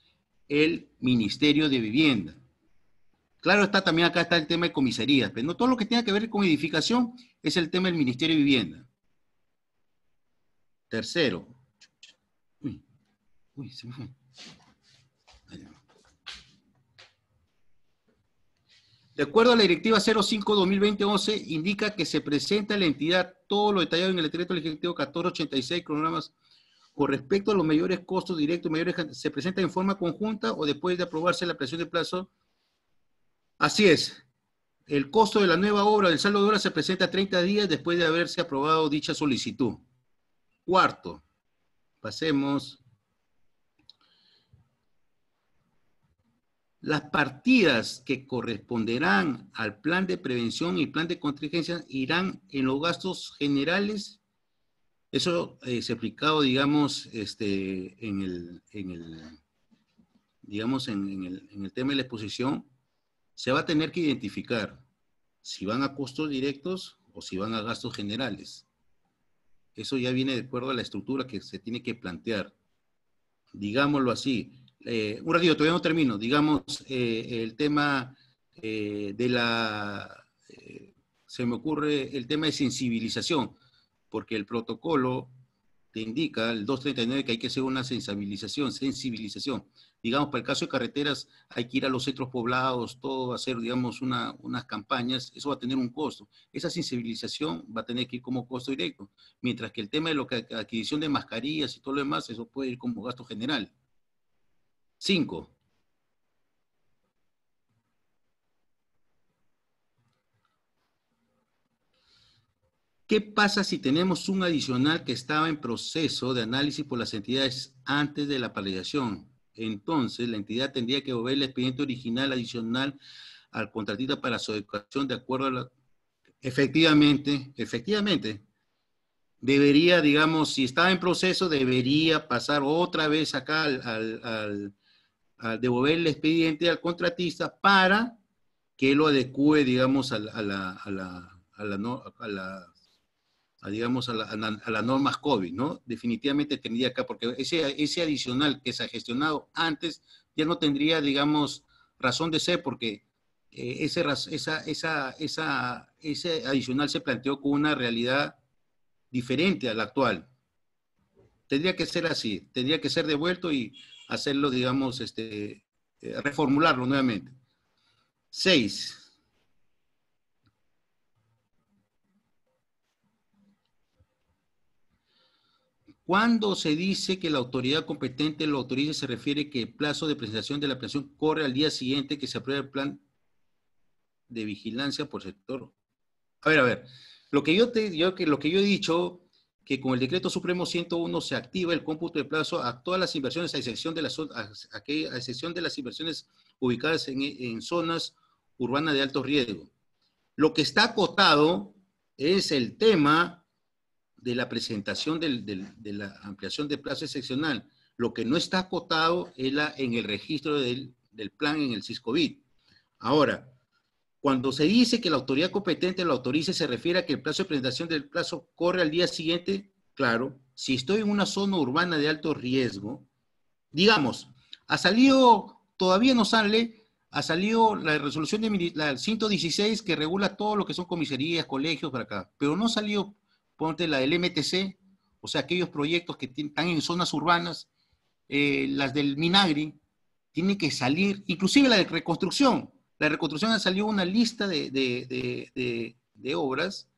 el Ministerio de Vivienda. Claro, está también acá está el tema de comisarías, pero no todo lo que tenga que ver con edificación es el tema del Ministerio de Vivienda. Tercero. De acuerdo a la Directiva 05-2020-11, indica que se presenta a la entidad todo lo detallado en el decreto legislativo 1486, cronogramas con respecto a los mayores costos directos, mayores se presenta en forma conjunta o después de aprobarse la presión de plazo Así es. El costo de la nueva obra del saldo de obra se presenta 30 días después de haberse aprobado dicha solicitud. Cuarto, pasemos. Las partidas que corresponderán al plan de prevención y plan de contingencia irán en los gastos generales. Eso eh, es explicado, digamos, este, en, el, digamos, en, el, en el tema de la exposición se va a tener que identificar si van a costos directos o si van a gastos generales. Eso ya viene de acuerdo a la estructura que se tiene que plantear. Digámoslo así. Eh, un ratito, todavía no termino. Digamos, eh, el tema eh, de la... se me ocurre el tema de sensibilización, porque el protocolo te indica, el 239, que hay que hacer una sensibilización, sensibilización digamos, para el caso de carreteras hay que ir a los centros poblados, todo, hacer, digamos, unas campañas, eso va a tener un costo. Esa sensibilización va a tener que ir como costo directo, mientras que el tema de lo adquisición de mascarillas y todo lo demás, eso puede ir como gasto general. Cinco. ¿Qué pasa si tenemos un adicional que estaba en proceso de análisis por las entidades antes de la paliación? entonces la entidad tendría que devolver el expediente original adicional al contratista para su educación de acuerdo a la... Efectivamente, efectivamente. Debería, digamos, si estaba en proceso, debería pasar otra vez acá al, al, devolver el expediente al contratista para que lo adecue, digamos, a la, a la digamos, a, la, las normas COVID, ¿no? Definitivamente tendría acá, porque ese, ese adicional que se ha gestionado antes ya no tendría, digamos, razón de ser, porque eh, ese, esa, esa, ese adicional se planteó con una realidad diferente a la actual. Tendría que ser así, tendría que ser devuelto y hacerlo, digamos, este, eh, reformularlo nuevamente. Seis, Cuando se dice que la autoridad competente lo autorice, se refiere que el plazo de presentación de la aplicación corre al día siguiente que se apruebe el plan de vigilancia por sector. A ver, a ver, lo que yo, te, yo, lo que yo he dicho, que con el decreto supremo 101 se activa el cómputo de plazo a todas las inversiones, a excepción de las, a, excepción de las inversiones ubicadas en, en zonas urbanas de alto riesgo. Lo que está acotado es el tema de la presentación de la ampliación de plazo excepcional. Lo que no está acotado es la, en el registro del, plan en el CISCOVID. Ahora, cuando se dice que la autoridad competente lo autorice, se refiere a que el plazo de presentación del plazo corre al día siguiente. Claro, si estoy en una zona urbana de alto riesgo, digamos, ha salido, todavía no sale, ha salido la resolución de la 116 que regula todo lo que son comisarías, colegios para acá, pero no salió ponte la del MTC, o sea, aquellos proyectos que están en zonas urbanas, eh, las del Minagri, tienen que salir, inclusive la de reconstrucción. La reconstrucción ha salido una lista de, obras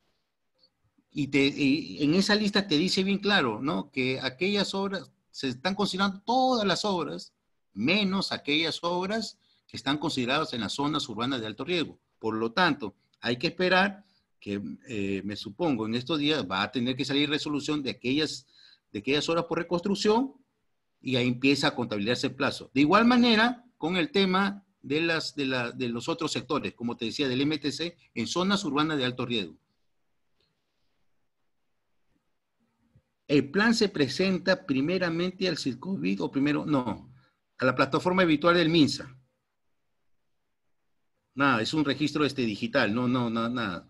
y, en esa lista te dice bien claro, ¿no? Que aquellas obras, se están considerando todas las obras, menos aquellas obras que están consideradas en las zonas urbanas de alto riesgo. Por lo tanto, hay que esperar que eh, me supongo en estos días va a tener que salir resolución de aquellas, de aquellas horas por reconstrucción y ahí empieza a contabilizarse el plazo. De igual manera, con el tema de, las, de, los otros sectores, como te decía, del MTC, en zonas urbanas de alto riesgo. El plan se presenta primeramente al CIRCOVID o primero, no, a la plataforma habitual del MINSA. Nada, es un registro este digital, no, no, no nada.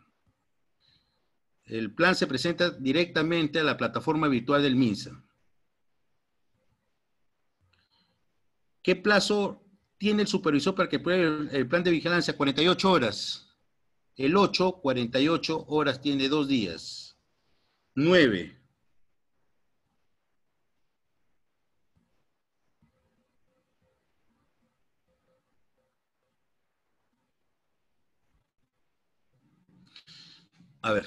El plan se presenta directamente a la plataforma virtual del MINSA. ¿Qué plazo tiene el supervisor para que pruebe el plan de vigilancia? 48 horas. El 8, 48 horas, tiene dos días. 9. A ver,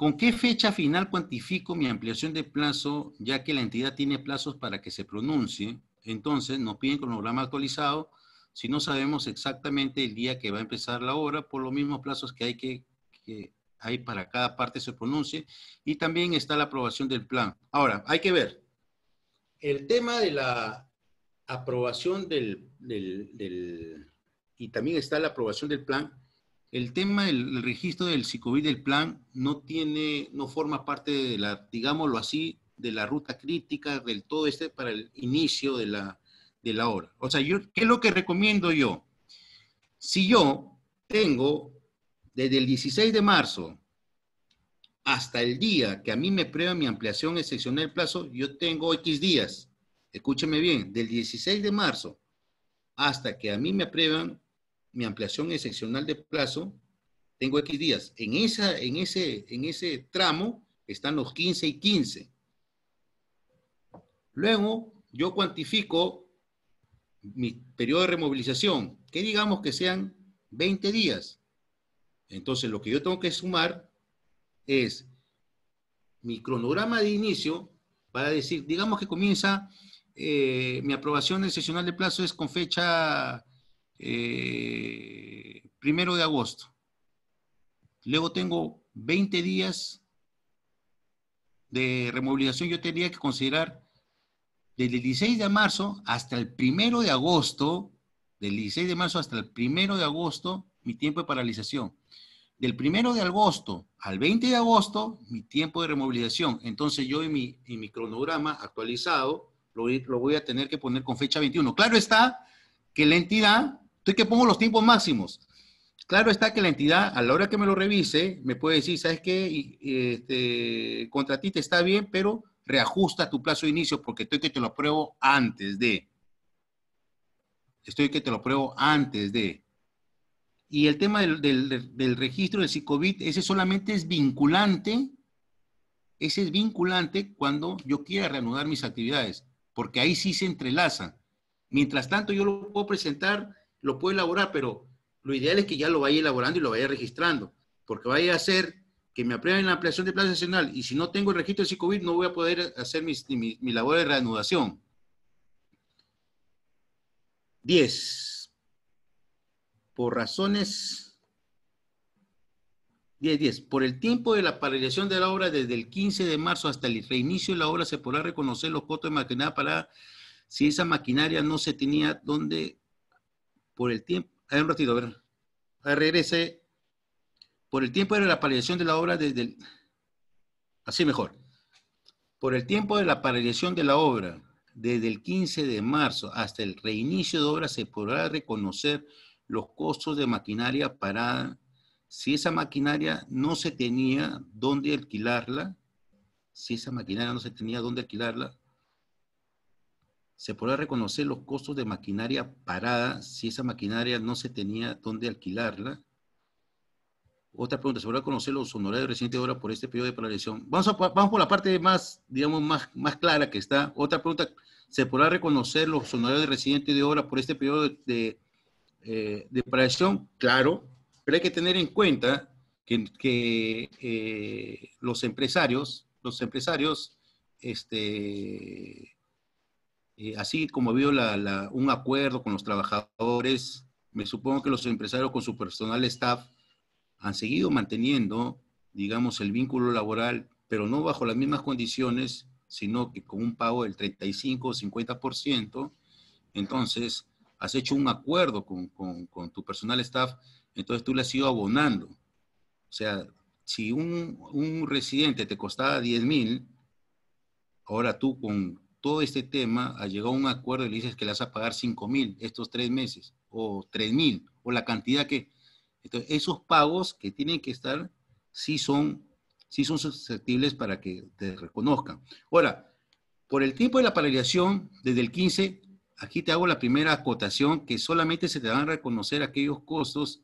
¿Con qué fecha final cuantifico mi ampliación de plazo, ya que la entidad tiene plazos para que se pronuncie? Entonces, nos piden cronograma actualizado si no sabemos exactamente el día que va a empezar la obra, por los mismos plazos que hay, que, hay para cada parte se pronuncie, y también está la aprobación del plan. Ahora, hay que ver, el tema de la aprobación del, del y también está la aprobación del plan, el tema del registro del psicovit del plan no tiene, no forma parte de la, digámoslo así, de la ruta crítica del todo este para el inicio de la, de la obra. O sea, yo, ¿qué es lo que recomiendo yo? Si yo tengo desde el 16 de marzo hasta el día que a mí me prueba mi ampliación excepcional plazo, yo tengo X días. Escúcheme bien, del 16 de marzo hasta que a mí me aprueban mi ampliación excepcional de plazo, tengo X días. En, esa, en, ese, en ese tramo están los 15 y 15. Luego, yo cuantifico mi periodo de removilización, que digamos que sean 20 días. Entonces, lo que yo tengo que sumar es mi cronograma de inicio para decir, digamos que comienza eh, mi aprobación excepcional de plazo es con fecha eh, primero de agosto. Luego tengo 20 días de removilización. Yo tenía que considerar desde el 16 de marzo hasta el primero de agosto, del 16 de marzo hasta el primero de agosto, mi tiempo de paralización. Del primero de agosto al 20 de agosto, mi tiempo de removilización. Entonces yo en mi, cronograma actualizado lo voy a tener que poner con fecha 21. Claro está que la entidad que pongo los tiempos máximos. Claro está que la entidad, a la hora que me lo revise, me puede decir, ¿sabes qué? Este, ti te está bien, pero reajusta tu plazo de inicio porque estoy que te lo apruebo antes de. Estoy que te lo apruebo antes de. Y el tema del, registro del psicovit, ese solamente es vinculante, ese es vinculante cuando yo quiera reanudar mis actividades, porque ahí sí se entrelaza. Mientras tanto, yo lo puedo presentar lo puede elaborar, pero lo ideal es que ya lo vaya elaborando y lo vaya registrando, porque vaya a hacer que me aprueben la ampliación de plaza nacional y si no tengo el registro de Cicovid, no voy a poder hacer mi, labor de reanudación. 10. Por razones... 10, 10. Por el tiempo de la paralización de la obra desde el 15 de marzo hasta el reinicio de la obra se podrá reconocer los costos de maquinaria para si esa maquinaria no se tenía donde por el tiempo, un ver, por el tiempo de la paralización de la obra desde el, así mejor, por el tiempo de la de la obra desde el 15 de marzo hasta el reinicio de obra se podrá reconocer los costos de maquinaria parada. Si esa maquinaria no se tenía dónde alquilarla, si esa maquinaria no se tenía dónde alquilarla, se podrá reconocer los costos de maquinaria parada si esa maquinaria no se tenía dónde alquilarla. Otra pregunta, ¿se podrá reconocer los honorarios de residente de obra por este periodo de paralización? Vamos, vamos por la parte más, digamos, más, más clara que está. Otra pregunta, ¿se podrá reconocer los honorarios de residente de obra por este periodo de, eh, de, paralización? Claro, pero hay que tener en cuenta que, eh, los empresarios, los empresarios, este, eh, así como vio un acuerdo con los trabajadores, me supongo que los empresarios con su personal staff han seguido manteniendo, digamos, el vínculo laboral, pero no bajo las mismas condiciones, sino que con un pago del 35 o 50%. Entonces, has hecho un acuerdo con, tu personal staff, entonces tú le has ido abonando. O sea, si un, un residente te costaba 10 mil, ahora tú con todo este tema, ha llegado a un acuerdo y le dices que le vas a pagar 5 mil estos tres meses, o 3 mil, o la cantidad que... Entonces, esos pagos que tienen que estar, sí son, sí son susceptibles para que te reconozcan. Ahora, por el tiempo de la paralización, desde el 15, aquí te hago la primera acotación, que solamente se te van a reconocer aquellos costos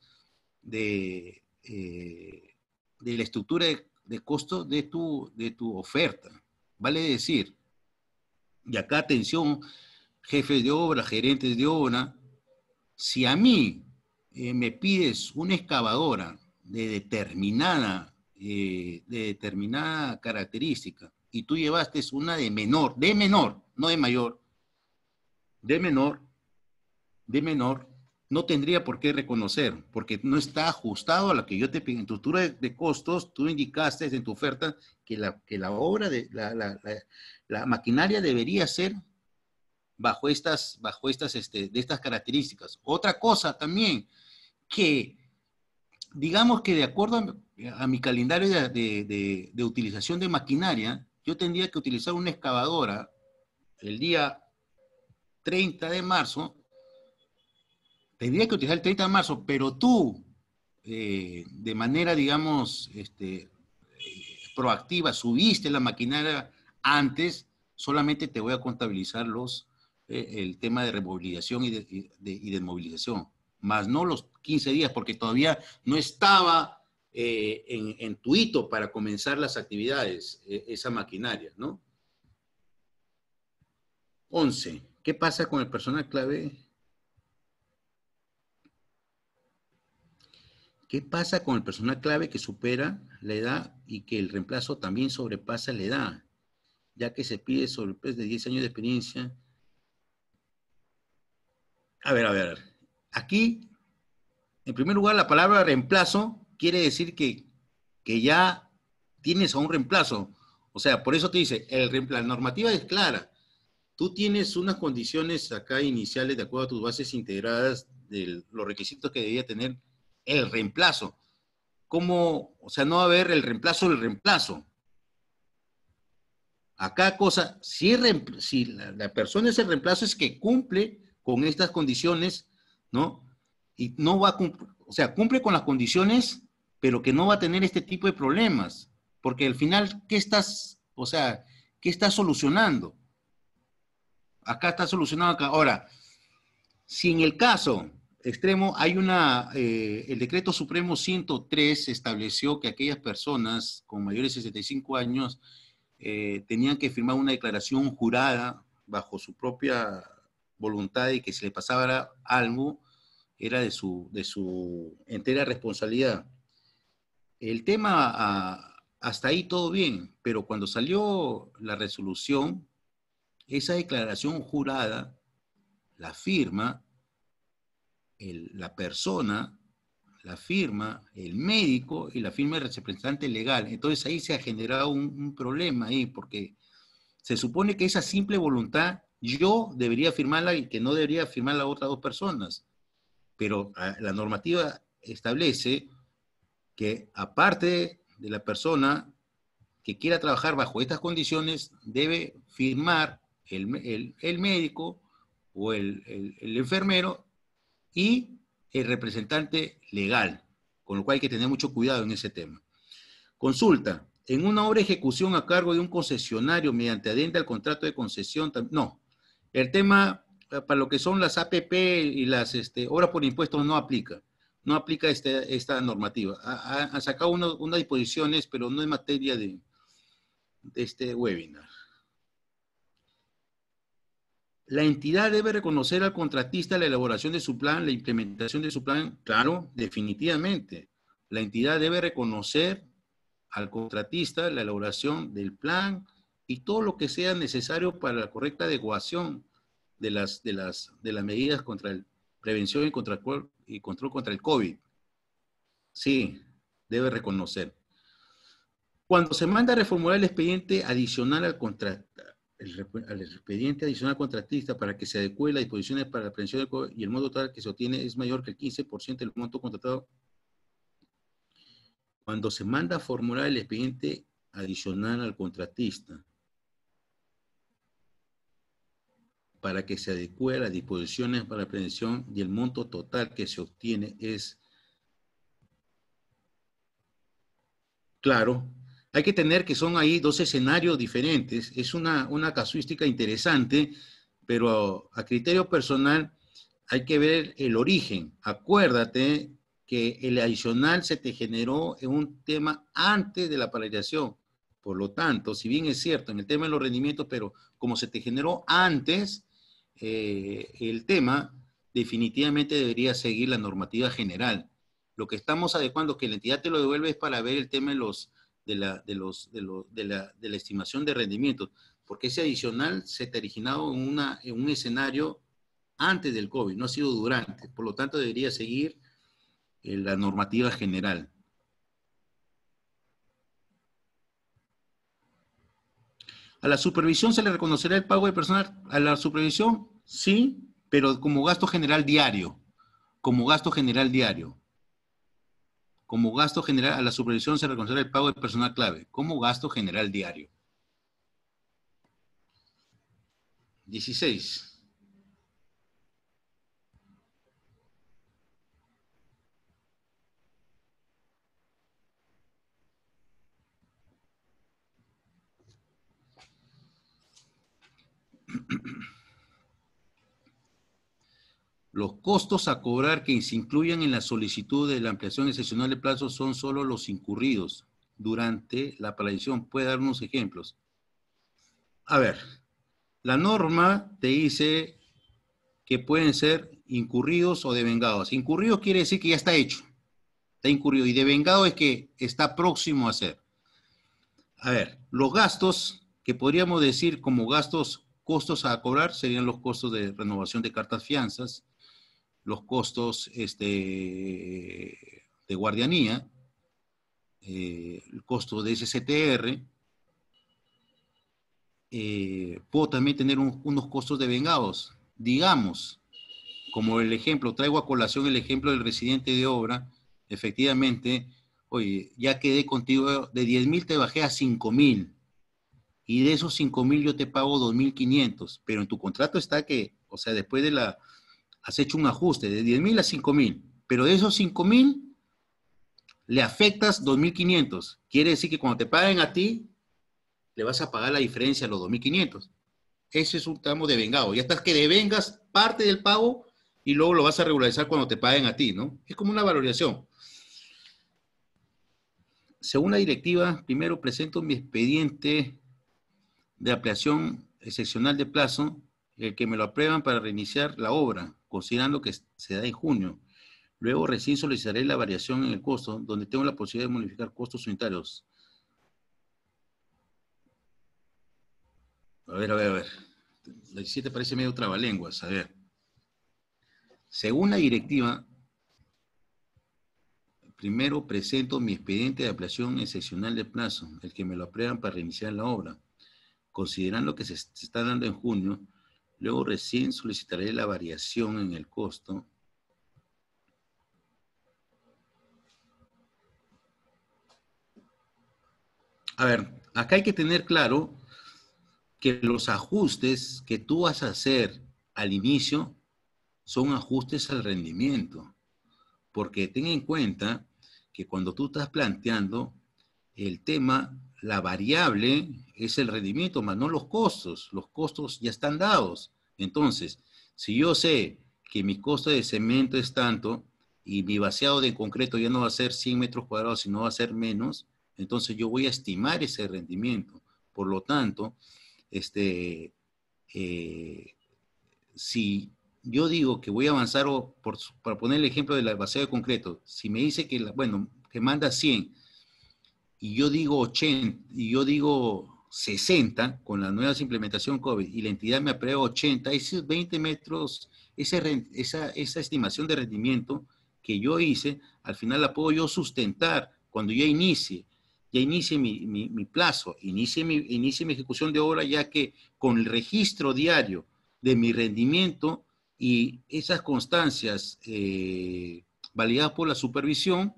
de, eh, de la estructura de, costo de tu, de tu oferta. Vale decir, y acá, atención, jefes de obra, gerentes de obra, si a mí eh, me pides una excavadora de determinada, eh, de determinada característica y tú llevaste una de menor, de menor, no de mayor, de menor, de menor, no tendría por qué reconocer, porque no está ajustado a lo que yo te pido. En tu estructura de, costos, tú indicaste en tu oferta que la, que la obra, de, la, maquinaria debería ser bajo estas, bajo estas, este, de estas características. Otra cosa también, que digamos que de acuerdo a, mi calendario de, de utilización de maquinaria, yo tendría que utilizar una excavadora el día 30 de marzo tendría que utilizar el 30 de marzo, pero tú, eh, de manera, digamos, este, proactiva, subiste la maquinaria antes, solamente te voy a contabilizar los, eh, el tema de removilización y de, más no los 15 días, porque todavía no estaba eh, en, en, tu hito para comenzar las actividades, e, esa maquinaria, ¿no? 11. ¿Qué pasa con el personal clave ¿Qué pasa con el personal clave que supera la edad y que el reemplazo también sobrepasa la edad? Ya que se pide sobrepeso de 10 años de experiencia. A ver, a ver. Aquí, en primer lugar, la palabra reemplazo quiere decir que, ya tienes a un reemplazo. O sea, por eso te dice, el, la normativa es clara. Tú tienes unas condiciones acá iniciales de acuerdo a tus bases integradas de los requisitos que debía tener el reemplazo. ¿Cómo? O sea, no va a haber el reemplazo del reemplazo. Acá cosa, si, si la, la, persona es el reemplazo es que cumple con estas condiciones, ¿no? Y no va a cumplir, o sea, cumple con las condiciones, pero que no va a tener este tipo de problemas. Porque al final, ¿qué estás, o sea, qué estás solucionando? Acá está solucionado acá. Ahora, si en el caso extremo, hay una, eh, el decreto supremo 103 estableció que aquellas personas con mayores de 65 años eh, tenían que firmar una declaración jurada bajo su propia voluntad y que si le pasaba algo era de su, de su entera responsabilidad. El tema, ah, hasta ahí todo bien, pero cuando salió la resolución, esa declaración jurada, la firma, la persona, la firma, el médico y la firma del representante legal. Entonces ahí se ha generado un, problema ahí, porque se supone que esa simple voluntad yo debería firmarla y que no debería firmarla otras dos personas. Pero ah, la normativa establece que aparte de la persona que quiera trabajar bajo estas condiciones, debe firmar el, el, el médico o el, el, enfermero y el representante legal, con lo cual hay que tener mucho cuidado en ese tema. Consulta, en una obra de ejecución a cargo de un concesionario mediante adenda al contrato de concesión, no, el tema eh, para lo que son las APP y las este, obras por impuestos no aplica, no aplica este, esta normativa. ha, sacado unas disposiciones, pero no en materia de este webinar. La entidad debe reconocer al contratista la elaboración de su plan, la implementación de su plan. Claro, definitivamente. La entidad debe reconocer al contratista la elaboración del plan y todo lo que sea necesario para la correcta adecuación de las, de las, de las medidas contra la prevención y, control contra el COVID. Sí, debe reconocer. Cuando se manda a reformular el expediente adicional al, contratista? el, al expediente adicional contratista para que se adecue las disposiciones para la prevención y el monto total que se obtiene es mayor que el 15% del monto contratado. Cuando se manda a formular el expediente adicional al contratista para que se adecue las disposiciones para la prevención y el monto total que se obtiene es claro hay que tener que son ahí dos escenarios diferentes. Es una, casuística interesante, pero a criterio personal hay que ver el origen. Acuérdate que el adicional se te generó en un tema antes de la paralización. Por lo tanto, si bien es cierto en el tema de los rendimientos, pero como se te generó antes, eh, el tema definitivamente debería seguir la normativa general. Lo que estamos adecuando, que la entidad te lo devuelve, es para ver el tema de los de la, de los, de de la, de la estimación de rendimientos, porque ese adicional se ha originado en, una, en un escenario antes del COVID, no ha sido durante, por lo tanto debería seguir eh, la normativa general. A la supervisión se le reconocerá el pago de personal. A la supervisión, sí, pero como gasto general diario. Como gasto general diario. Como gasto general, a la supervisión se reconocerá el pago de personal clave como gasto general diario. 16. Los costos a cobrar que se incluyan en la solicitud de la ampliación excepcional de plazo son solo los incurridos durante la paralización. Puede dar unos ejemplos. A ver, la norma te dice que pueden ser incurridos o devengados. Incurridos quiere decir que ya está hecho, está incurrido, y devengado es que está próximo a ser. A ver, los gastos que podríamos decir como gastos, costos a cobrar, serían los costos de renovación de cartas fianzas, los costos este, de guardianía, eh, el costo de SCTR, eh, puedo también tener unos costos de vengados. Digamos, como el ejemplo, traigo a colación el ejemplo del residente de obra, efectivamente, oye, ya quedé contigo, de 10.000 mil te bajé a 5.000. mil, y de esos 5.000 mil yo te pago 2.500, pero en tu contrato está que, o sea, después de la, has hecho un ajuste de 10.000 a 5.000, pero de esos 5.000 le afectas 2.500. Quiere decir que cuando te paguen a ti, le vas a pagar la diferencia a los 2.500. Ese es un tramo devengado. Ya estás que devengas parte del pago y luego lo vas a regularizar cuando te paguen a ti, ¿no? Es como una valoración. Según la directiva, primero presento mi expediente de ampliación excepcional de plazo, el que me lo aprueban para reiniciar la obra considerando que se da en junio. Luego recién solicitaré la variación en el costo, donde tengo la posibilidad de modificar costos unitarios. A ver, a ver, a ver. La 17 parece medio trabalenguas, a ver. Según la directiva, primero presento mi expediente de ampliación excepcional de plazo, el que me lo aprueban para reiniciar la obra. Considerando que se está dando en junio, Luego recién solicitaré la variación en el costo A ver, acá hay que tener claro que los ajustes que tú vas a hacer al inicio son ajustes al rendimiento. Porque ten en cuenta que cuando tú estás planteando el tema la variable es el rendimiento, más no los costos. Los costos ya están dados. Entonces, si yo sé que mi costo de cemento es tanto y mi vaciado de concreto ya no va a ser 100 metros cuadrados, sino va a ser menos, entonces yo voy a estimar ese rendimiento. Por lo tanto, este, eh, si yo digo que voy a avanzar, para poner el ejemplo del vaciado de concreto, si me dice que, bueno, que manda 100, y yo digo 80, y yo digo 60 con la nueva implementación COVID y la entidad me aprueba 80, esos 20 metros, esa, esa, esa estimación de rendimiento que yo hice, al final la puedo yo sustentar cuando yo inicie, ya inicie mi, mi, mi plazo, inicie mi, inicie mi ejecución de obra, ya que con el registro diario de mi rendimiento y esas constancias eh, validadas por la supervisión,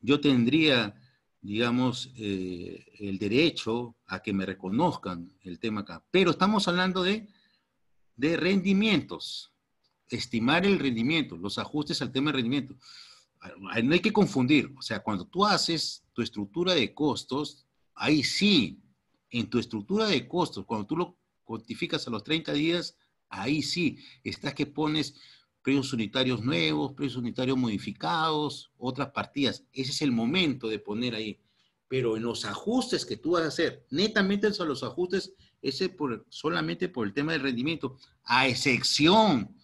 yo tendría digamos, eh, el derecho a que me reconozcan el tema acá. Pero estamos hablando de, de rendimientos, estimar el rendimiento, los ajustes al tema de rendimiento. Ah, no hay que confundir, o sea, cuando tú haces tu estructura de costos, ahí sí, en tu estructura de costos, cuando tú lo cuantificas a los 30 días, ahí sí, estás que pones precios unitarios nuevos, precios unitarios modificados, otras partidas. Ese es el momento de poner ahí. Pero en los ajustes que tú vas a hacer, netamente son los ajustes, ese por, solamente por el tema del rendimiento, a excepción,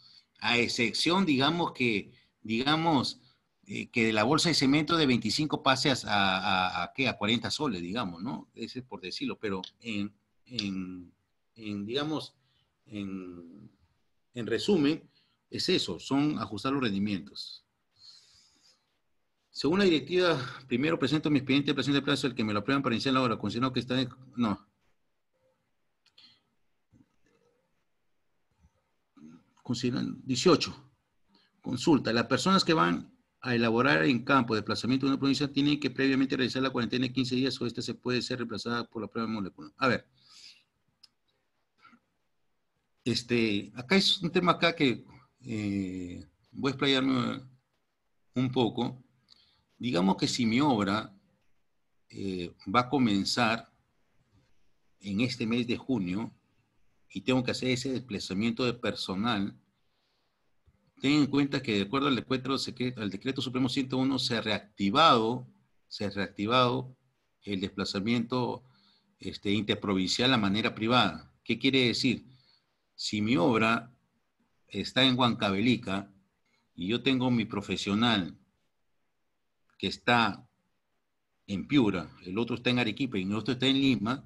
a excepción, digamos que, digamos, eh, que de la bolsa de cemento de 25 pase a, 40 soles, digamos, ¿no? Ese es por decirlo, pero en, en, digamos, en resumen, es eso, son ajustar los rendimientos. Según la directiva, primero presento mi expediente de plazo de plazo, el que me lo aprueban para iniciar la obra, considero que está en, no. Consideran 18. Consulta. Las personas que van a elaborar en campo de desplazamiento de una provincia tienen que previamente realizar la cuarentena de 15 días o esta se puede ser reemplazada por la prueba de molecular. A ver. Este, acá es un tema acá que eh, voy a explayarme eh, un poco. Digamos que si mi obra eh, va a comenzar en este mes de junio y tengo que hacer ese desplazamiento de personal, ten en cuenta que de acuerdo al decreto, al decreto supremo 101 se ha reactivado, se ha reactivado el desplazamiento este, interprovincial a manera privada. ¿Qué quiere decir? Si mi obra está en Huancabelica y yo tengo mi profesional que está en Piura, el otro está en Arequipa y el otro está en Lima,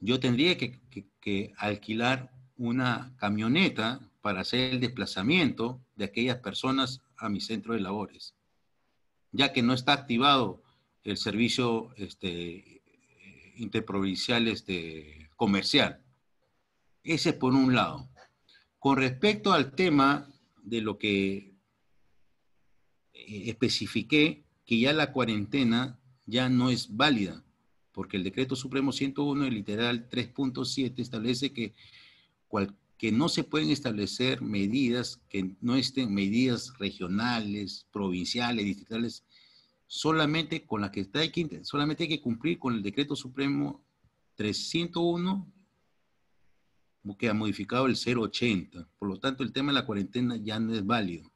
yo tendría que, alquilar una camioneta para hacer el desplazamiento de aquellas personas a mi centro de labores, ya que no está activado el servicio este, interprovincial este, comercial. Ese por un lado. Con respecto al tema de lo que eh, especifiqué, que ya la cuarentena ya no es válida, porque el decreto supremo 101, el literal 3.7, establece que, que no se pueden establecer medidas que no estén medidas regionales, provinciales, distritales, solamente con la que está solamente hay que cumplir con el decreto supremo 301 que ha modificado el 080. Por lo tanto, el tema de la cuarentena ya no es válido.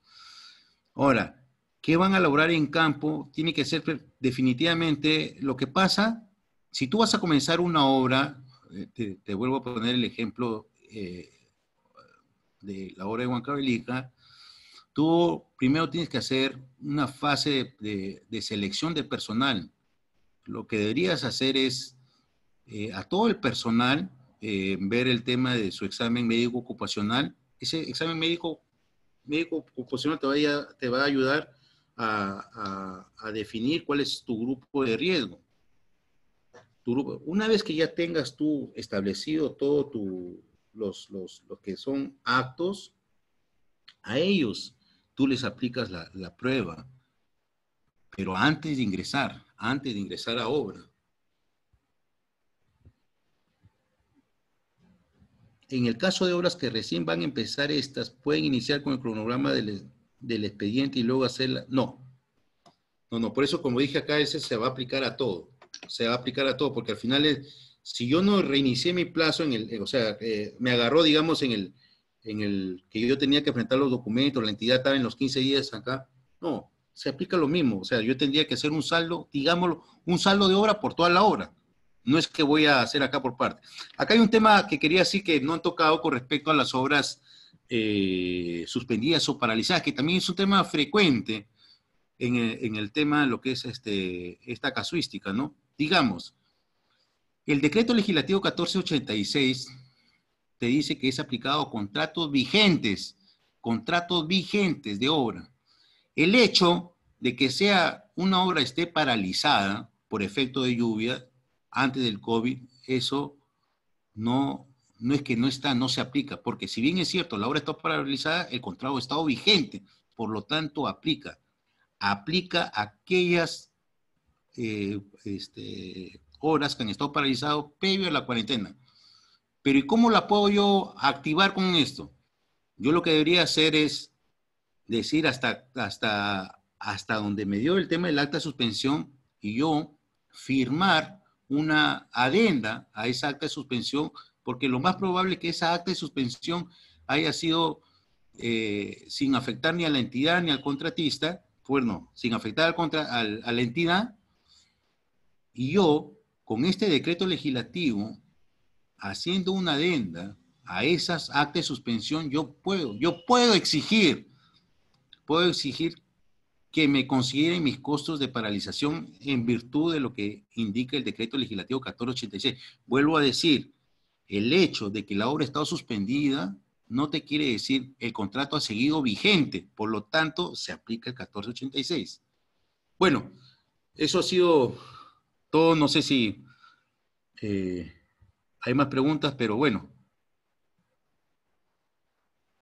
Ahora, ¿qué van a lograr en campo? Tiene que ser pues, definitivamente lo que pasa. Si tú vas a comenzar una obra, eh, te, vuelvo a poner el ejemplo eh, de la obra de Juan tú primero tienes que hacer una fase de, selección de personal. Lo que deberías hacer es eh, a todo el personal eh, ver el tema de su examen médico ocupacional. Ese examen médico, médico ocupacional te, te va a ayudar a, definir cuál es tu grupo de riesgo. una vez que ya tengas tú establecido todo tu, los, los, que son actos, a ellos tú les aplicas la, la prueba, pero antes de ingresar, antes de ingresar a obra. En el caso de obras que recién van a empezar estas, pueden iniciar con el cronograma del, expediente y luego hacerla. No. No, no. Por eso, como dije acá, ese se va a aplicar a todo. Se va a aplicar a todo, porque al final es, si yo no reinicié mi plazo en el, eh, o sea, eh, me agarró, digamos, en el, en el que yo tenía que enfrentar los documentos, la entidad estaba en los 15 días acá. No, se aplica lo mismo. O sea, yo tendría que hacer un saldo, digámoslo, un saldo de obra por toda la obra no es que voy a hacer acá por parte. Acá hay un tema que quería decir que no han tocado con respecto a las obras eh, suspendidas o paralizadas, que también es un tema frecuente en el, tema de tema lo que es este, esta casuística, ¿no? Digamos, el decreto legislativo 1486 te dice que es aplicado a contratos vigentes, contratos vigentes de obra. El hecho de que sea una obra esté paralizada por efecto de lluvia antes del COVID, eso no, no es que no está, no se aplica, porque si bien es cierto, la obra está paralizada, el contrato está estado vigente, por lo tanto aplica. Aplica aquellas horas eh, este, que han estado paralizadas previo a la cuarentena. Pero ¿y cómo la puedo yo activar con esto? Yo lo que debería hacer es decir hasta, hasta, hasta donde me dio el tema del acta de suspensión y yo firmar una adenda a esa acta de suspensión, porque lo más probable que esa acta de suspensión haya sido eh, sin afectar ni a la entidad ni al contratista, bueno, sin afectar al al, a la entidad, y yo, con este decreto legislativo, haciendo una adenda a esas actas de suspensión, yo puedo, yo puedo exigir, puedo exigir que me consideren mis costos de paralización en virtud de lo que indica el decreto legislativo 1486. Vuelvo a decir, el hecho de que la obra ha estado suspendida no te quiere decir el contrato ha seguido vigente, por lo tanto se aplica el 1486. Bueno, eso ha sido todo, no sé si eh, hay más preguntas, pero bueno.